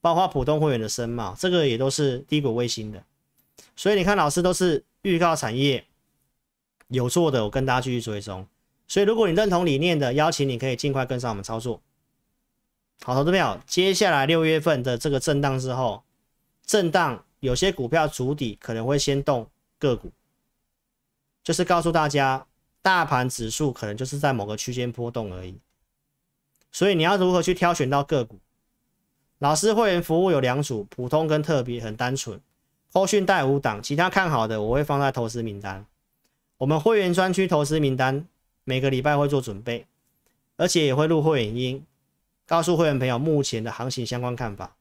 包括普通会员的申码，这个也都是低谷卫星的。所以你看，老师都是预告产业有做的，我跟大家继续追踪。所以，如果你认同理念的，邀请你可以尽快跟上我们操作。好，投资朋友，接下来六月份的这个震荡之后，震荡有些股票主底可能会先动个股，就是告诉大家，大盘指数可能就是在某个区间波动而已。所以你要如何去挑选到个股？老师会员服务有两组，普通跟特别，很单纯。后训带五档，其他看好的我会放在投资名单。我们会员专区投资名单。每个礼拜会做准备，而且也会录会员音，告诉会员朋友目前的行情相关看法。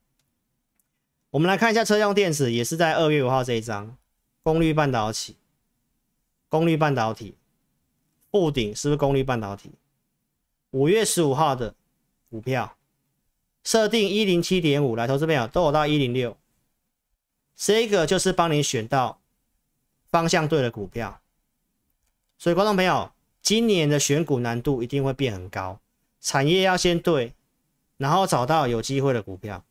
我们来看一下车用电子，也是在二月五号这一张，功率半导体，功率半导体，布顶是不是功率半导体？五月十五号的股票，设定一零七点五来投，资朋友都有到一零六，这个就是帮你选到方向对的股票，所以观众朋友。今年的选股难度一定会变很高，产业要先对，然后找到有机会的股票。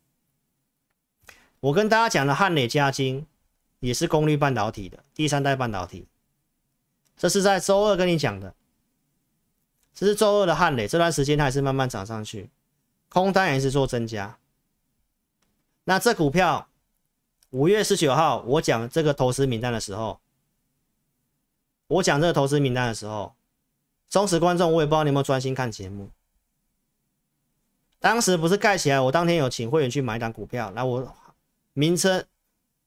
我跟大家讲的汉磊加金也是功率半导体的第三代半导体。这是在周二跟你讲的，这是周二的汉磊这段时间它还是慢慢涨上去，空单也是做增加。那这股票五月十九号我讲这个投资名单的时候，我讲这个投资名单的时候。忠实观众，我也不知道你有没有专心看节目。当时不是盖起来，我当天有请会员去买一档股票，那我名称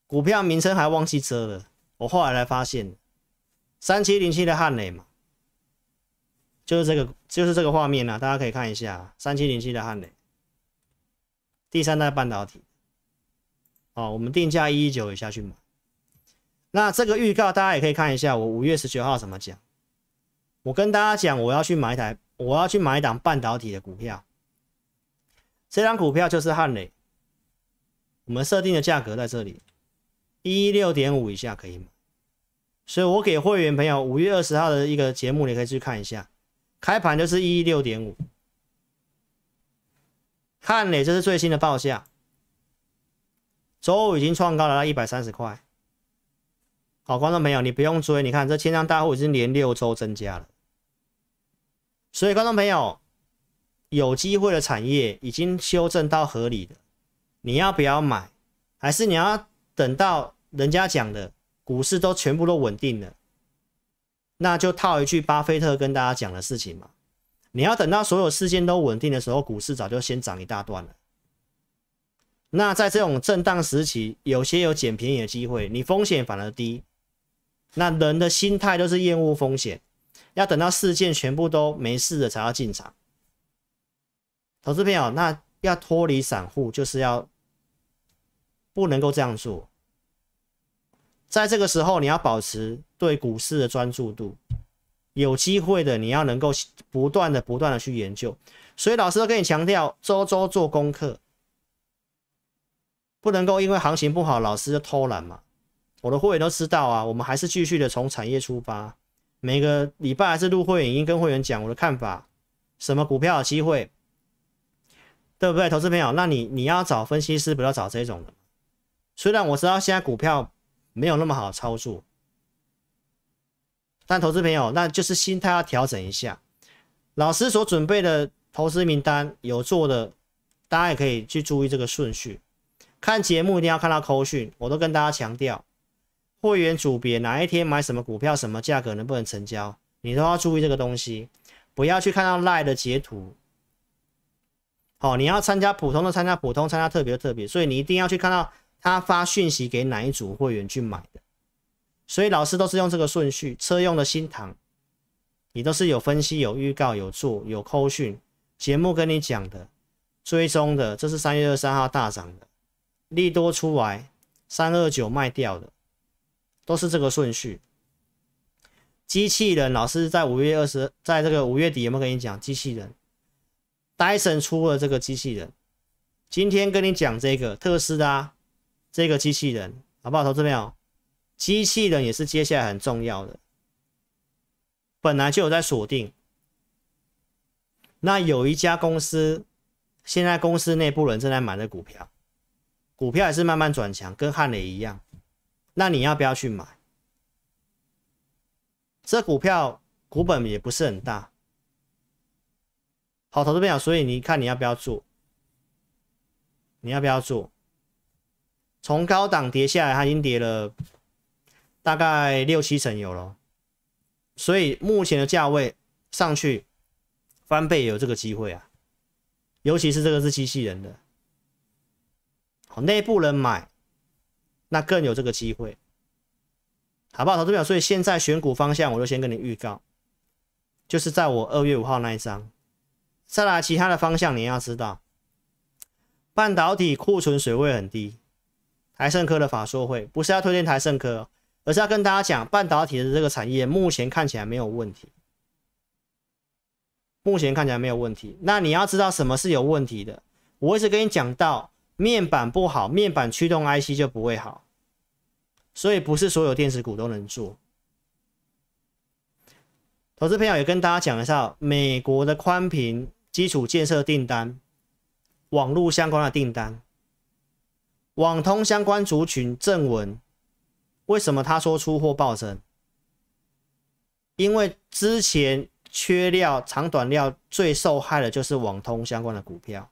股票名称还忘记遮了，我后来才发现三七零七的汉磊嘛，就是这个就是这个画面啊，大家可以看一下三七零七的汉磊，第三代半导体。哦，我们定价一一九以下去买。那这个预告大家也可以看一下，我五月十九号怎么讲。我跟大家讲，我要去买台，我要去买一档半导体的股票，这张股票就是汉磊，我们设定的价格在这里，一六点五以下可以吗？所以我给会员朋友五月二十号的一个节目，你可以去看一下，开盘就是一六点五，汉磊这是最新的报价，周五已经创高了到一百三十块。好，观众朋友，你不用追，你看这千张大户已经连六周增加了。所以，观众朋友，有机会的产业已经修正到合理的，你要不要买？还是你要等到人家讲的股市都全部都稳定了，那就套一句巴菲特跟大家讲的事情嘛。你要等到所有事件都稳定的时候，股市早就先涨一大段了。那在这种震荡时期，有些有捡便宜的机会，你风险反而低。那人的心态都是厌恶风险。要等到事件全部都没事了，才要进场。投资朋友，那要脱离散户，就是要不能够这样做。在这个时候，你要保持对股市的专注度。有机会的，你要能够不断的、不断的去研究。所以，老师都跟你强调，周周做功课，不能够因为行情不好，老师就偷懒嘛。我的护卫都知道啊，我们还是继续的从产业出发。每个礼拜还是录会已经跟会员讲我的看法，什么股票机会，对不对？投资朋友，那你你要找分析师，不要找这种的。虽然我知道现在股票没有那么好操作，但投资朋友，那就是心态要调整一下。老师所准备的投资名单有做的，大家也可以去注意这个顺序。看节目一定要看到扣讯，我都跟大家强调。会员组别哪一天买什么股票，什么价格能不能成交，你都要注意这个东西，不要去看到赖的截图。好，你要参加普通的，参加普通，参加特别的特别，所以你一定要去看到他发讯息给哪一组会员去买的。所以老师都是用这个顺序，车用的新塘，你都是有分析、有预告、有做、有扣讯节目跟你讲的，追踪的，这是三月二三号大涨的利多出来，三二九卖掉的。都是这个顺序。机器人老师在五月二十，在这个五月底有没有跟你讲机器人？戴森出了这个机器人，今天跟你讲这个特斯拉这个机器人好不好？投资没有？机器人也是接下来很重要的，本来就有在锁定。那有一家公司，现在公司内部人正在买的股票，股票也是慢慢转强，跟汉磊一样。那你要不要去买？这股票股本也不是很大，好投资不了，所以你看你要不要做？你要不要做？从高档跌下来，它已经跌了大概六七成有了，所以目前的价位上去翻倍有这个机会啊，尤其是这个是机器人的，好，内部人买。那更有这个机会，好不好？投资表，所以现在选股方向，我就先跟你预告，就是在我二月五号那一张。再来其他的方向，你要知道，半导体库存水位很低，台盛科的法说会不是要推荐台盛科，而是要跟大家讲，半导体的这个产业目前看起来没有问题，目前看起来没有问题。那你要知道什么是有问题的？我一直跟你讲到。面板不好，面板驱动 IC 就不会好，所以不是所有电子股都能做。投资朋友也跟大家讲一下，美国的宽频基础建设订单、网络相关的订单、网通相关族群正文，为什么他说出货暴增？因为之前缺料、长短料最受害的就是网通相关的股票。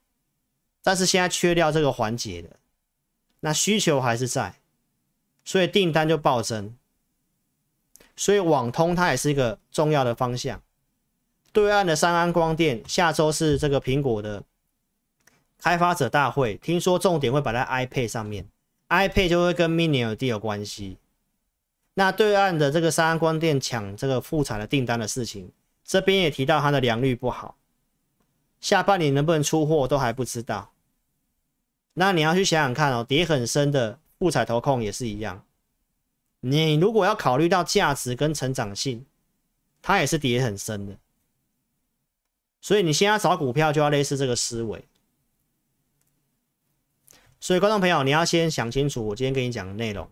但是现在缺掉这个环节的，那需求还是在，所以订单就暴增。所以网通它也是一个重要的方向。对岸的三安光电下周是这个苹果的开发者大会，听说重点会摆在 iPad 上面，iPad 就会跟 mini 有地有关系。那对岸的这个三安光电抢这个复产的订单的事情，这边也提到它的良率不好。下半年能不能出货都还不知道，那你要去想想看哦。跌很深的不踩投控也是一样，你如果要考虑到价值跟成长性，它也是跌很深的。所以你现在找股票就要类似这个思维。所以观众朋友，你要先想清楚我今天跟你讲的内容。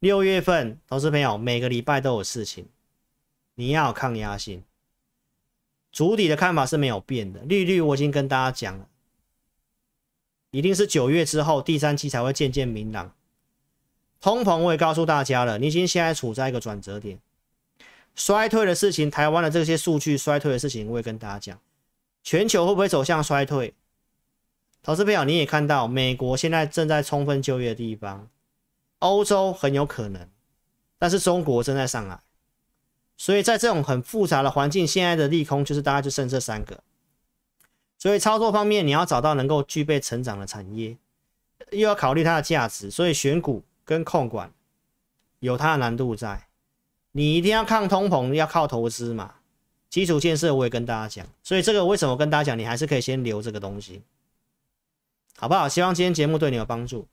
六月份，投资朋友每个礼拜都有事情，你要抗压性。主体的看法是没有变的，利率我已经跟大家讲了，一定是九月之后第三期才会渐渐明朗。通膨我也告诉大家了，你已经现在处在一个转折点，衰退的事情，台湾的这些数据衰退的事情，我也跟大家讲，全球会不会走向衰退？投资朋友你也看到，美国现在正在充分就业的地方，欧洲很有可能，但是中国正在上来。所以在这种很复杂的环境，现在的利空就是大概就剩这三个。所以操作方面，你要找到能够具备成长的产业，又要考虑它的价值，所以选股跟控管有它的难度在。你一定要抗通膨，要靠投资嘛。基础建设我也跟大家讲，所以这个为什么跟大家讲，你还是可以先留这个东西，好不好？希望今天节目对你有帮助。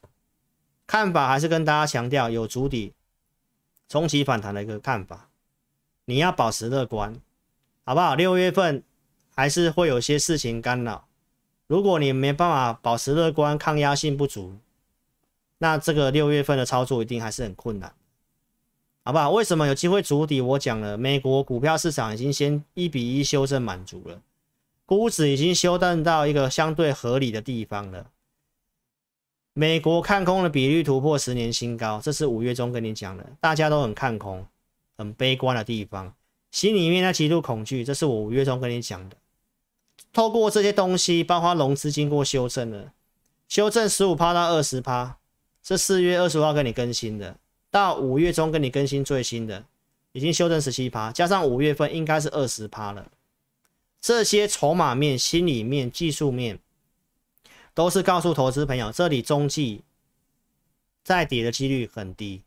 看法还是跟大家强调，有足底重启反弹的一个看法。你要保持乐观，好不好？六月份还是会有些事情干扰。如果你没办法保持乐观，抗压性不足，那这个六月份的操作一定还是很困难，好不好？为什么有机会筑底？我讲了，美国股票市场已经先一比一修正满足了，估值已经修正到一个相对合理的地方了。美国看空的比率突破十年新高，这是五月中跟你讲的，大家都很看空。很悲观的地方，心里面他极度恐惧，这是我五月中跟你讲的。透过这些东西，包括融资经过修正了，修正十五趴到二十趴，是四月二十五号跟你更新的，到五月中跟你更新最新的，已经修正十七趴，加上五月份应该是二十趴了。这些筹码面、心里面、技术面，都是告诉投资朋友，这里中继再跌的几率很低。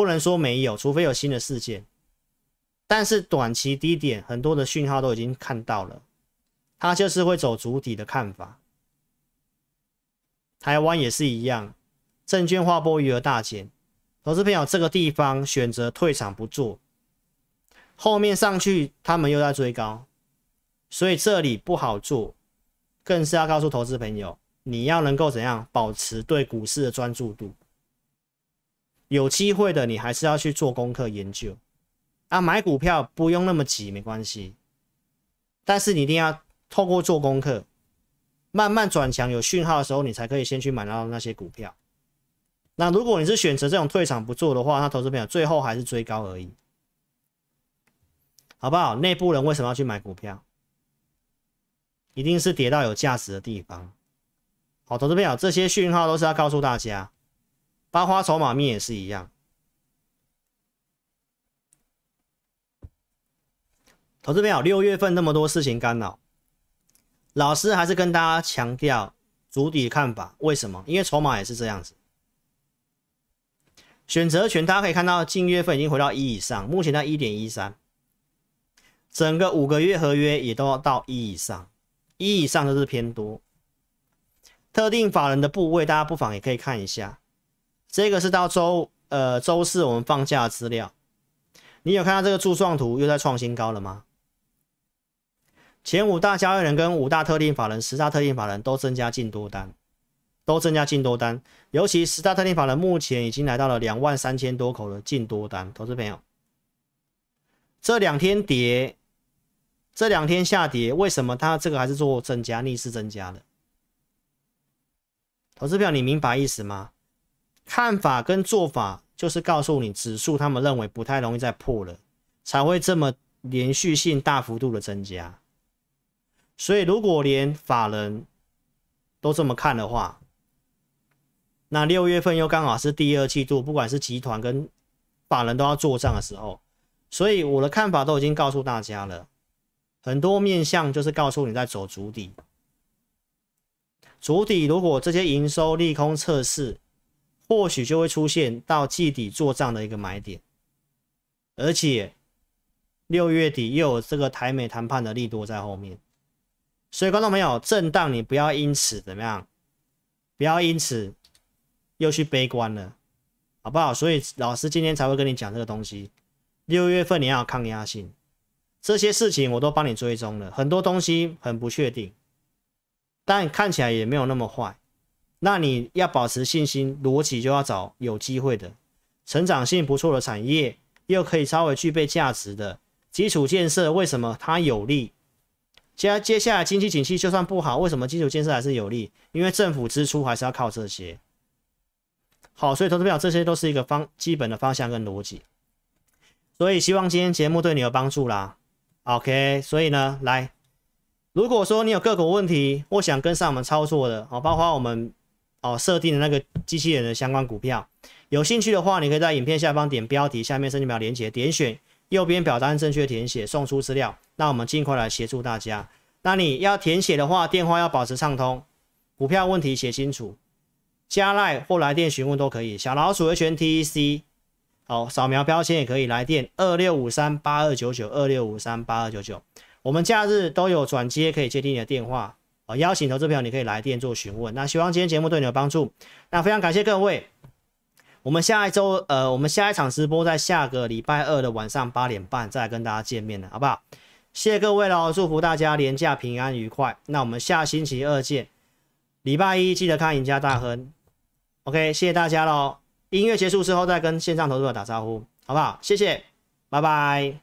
不能说没有，除非有新的事件。但是短期低点，很多的讯号都已经看到了，它就是会走主底的看法。台湾也是一样，证券划拨余额大减。投资朋友，这个地方选择退场不做，后面上去他们又在追高，所以这里不好做，更是要告诉投资朋友，你要能够怎样保持对股市的专注度。有机会的，你还是要去做功课研究。啊，买股票不用那么急，没关系。但是你一定要透过做功课，慢慢转强，有讯号的时候，你才可以先去买到那些股票。那如果你是选择这种退场不做的话，那投资朋友最后还是追高而已，好不好？内部人为什么要去买股票？一定是跌到有价值的地方。好，投资朋友，这些讯号都是要告诉大家。八花筹码面也是一样，投资朋友，六月份那么多事情干扰，老师还是跟大家强调主底看法。为什么？因为筹码也是这样子。选择权大家可以看到，近月份已经回到一以上，目前在一点一三，整个五个月合约也都要到一以上，一以上都是偏多。特定法人的部位，大家不妨也可以看一下。这个是到周呃周四我们放假资料，你有看到这个柱状图又在创新高了吗？前五大交易人跟五大特定法人、十大特定法人都增加进多单，都增加进多单，尤其十大特定法人目前已经来到了两万三千多口的进多单，投资朋友，这两天跌，这两天下跌，为什么它这个还是做增加，逆势增加的？投资票你明白意思吗？看法跟做法就是告诉你，指数他们认为不太容易再破了，才会这么连续性大幅度的增加。所以，如果连法人都这么看的话，那六月份又刚好是第二季度，不管是集团跟法人都要做账的时候。所以，我的看法都已经告诉大家了，很多面向就是告诉你在走足底，足底如果这些营收利空测试。或许就会出现到季底做账的一个买点，而且六月底又有这个台美谈判的力度在后面，所以观众朋友，震荡你不要因此怎么样，不要因此又去悲观了，好不好？所以老师今天才会跟你讲这个东西，六月份你要抗压性，这些事情我都帮你追踪了，很多东西很不确定，但看起来也没有那么坏。那你要保持信心，逻辑就要找有机会的、成长性不错的产业，又可以稍微具备价值的基础建设。为什么它有利？接接下来经济景气就算不好，为什么基础建设还是有利？因为政府支出还是要靠这些。好，所以投资表这些都是一个方基本的方向跟逻辑。所以希望今天节目对你有帮助啦。OK，所以呢，来，如果说你有个股问题，或想跟上我们操作的，好，包括我们。哦，设定的那个机器人的相关股票，有兴趣的话，你可以在影片下方点标题下面申请表连接，点选右边表单正确填写，送出资料，那我们尽快来协助大家。那你要填写的话，电话要保持畅通，股票问题写清楚，加赖或来电询问都可以。小老鼠维权 T C，好，扫描标签也可以来电二六五三八二九九二六五三八二九九，我们假日都有转接可以接听你的电话。邀请投资朋友，你可以来电做询问。那希望今天节目对你有帮助。那非常感谢各位，我们下一周，呃，我们下一场直播在下个礼拜二的晚上八点半再跟大家见面了，好不好？谢谢各位喽，祝福大家年假平安愉快。那我们下星期二见，礼拜一记得看赢家大亨。OK，谢谢大家喽。音乐结束之后再跟线上投资者打招呼，好不好？谢谢，拜拜。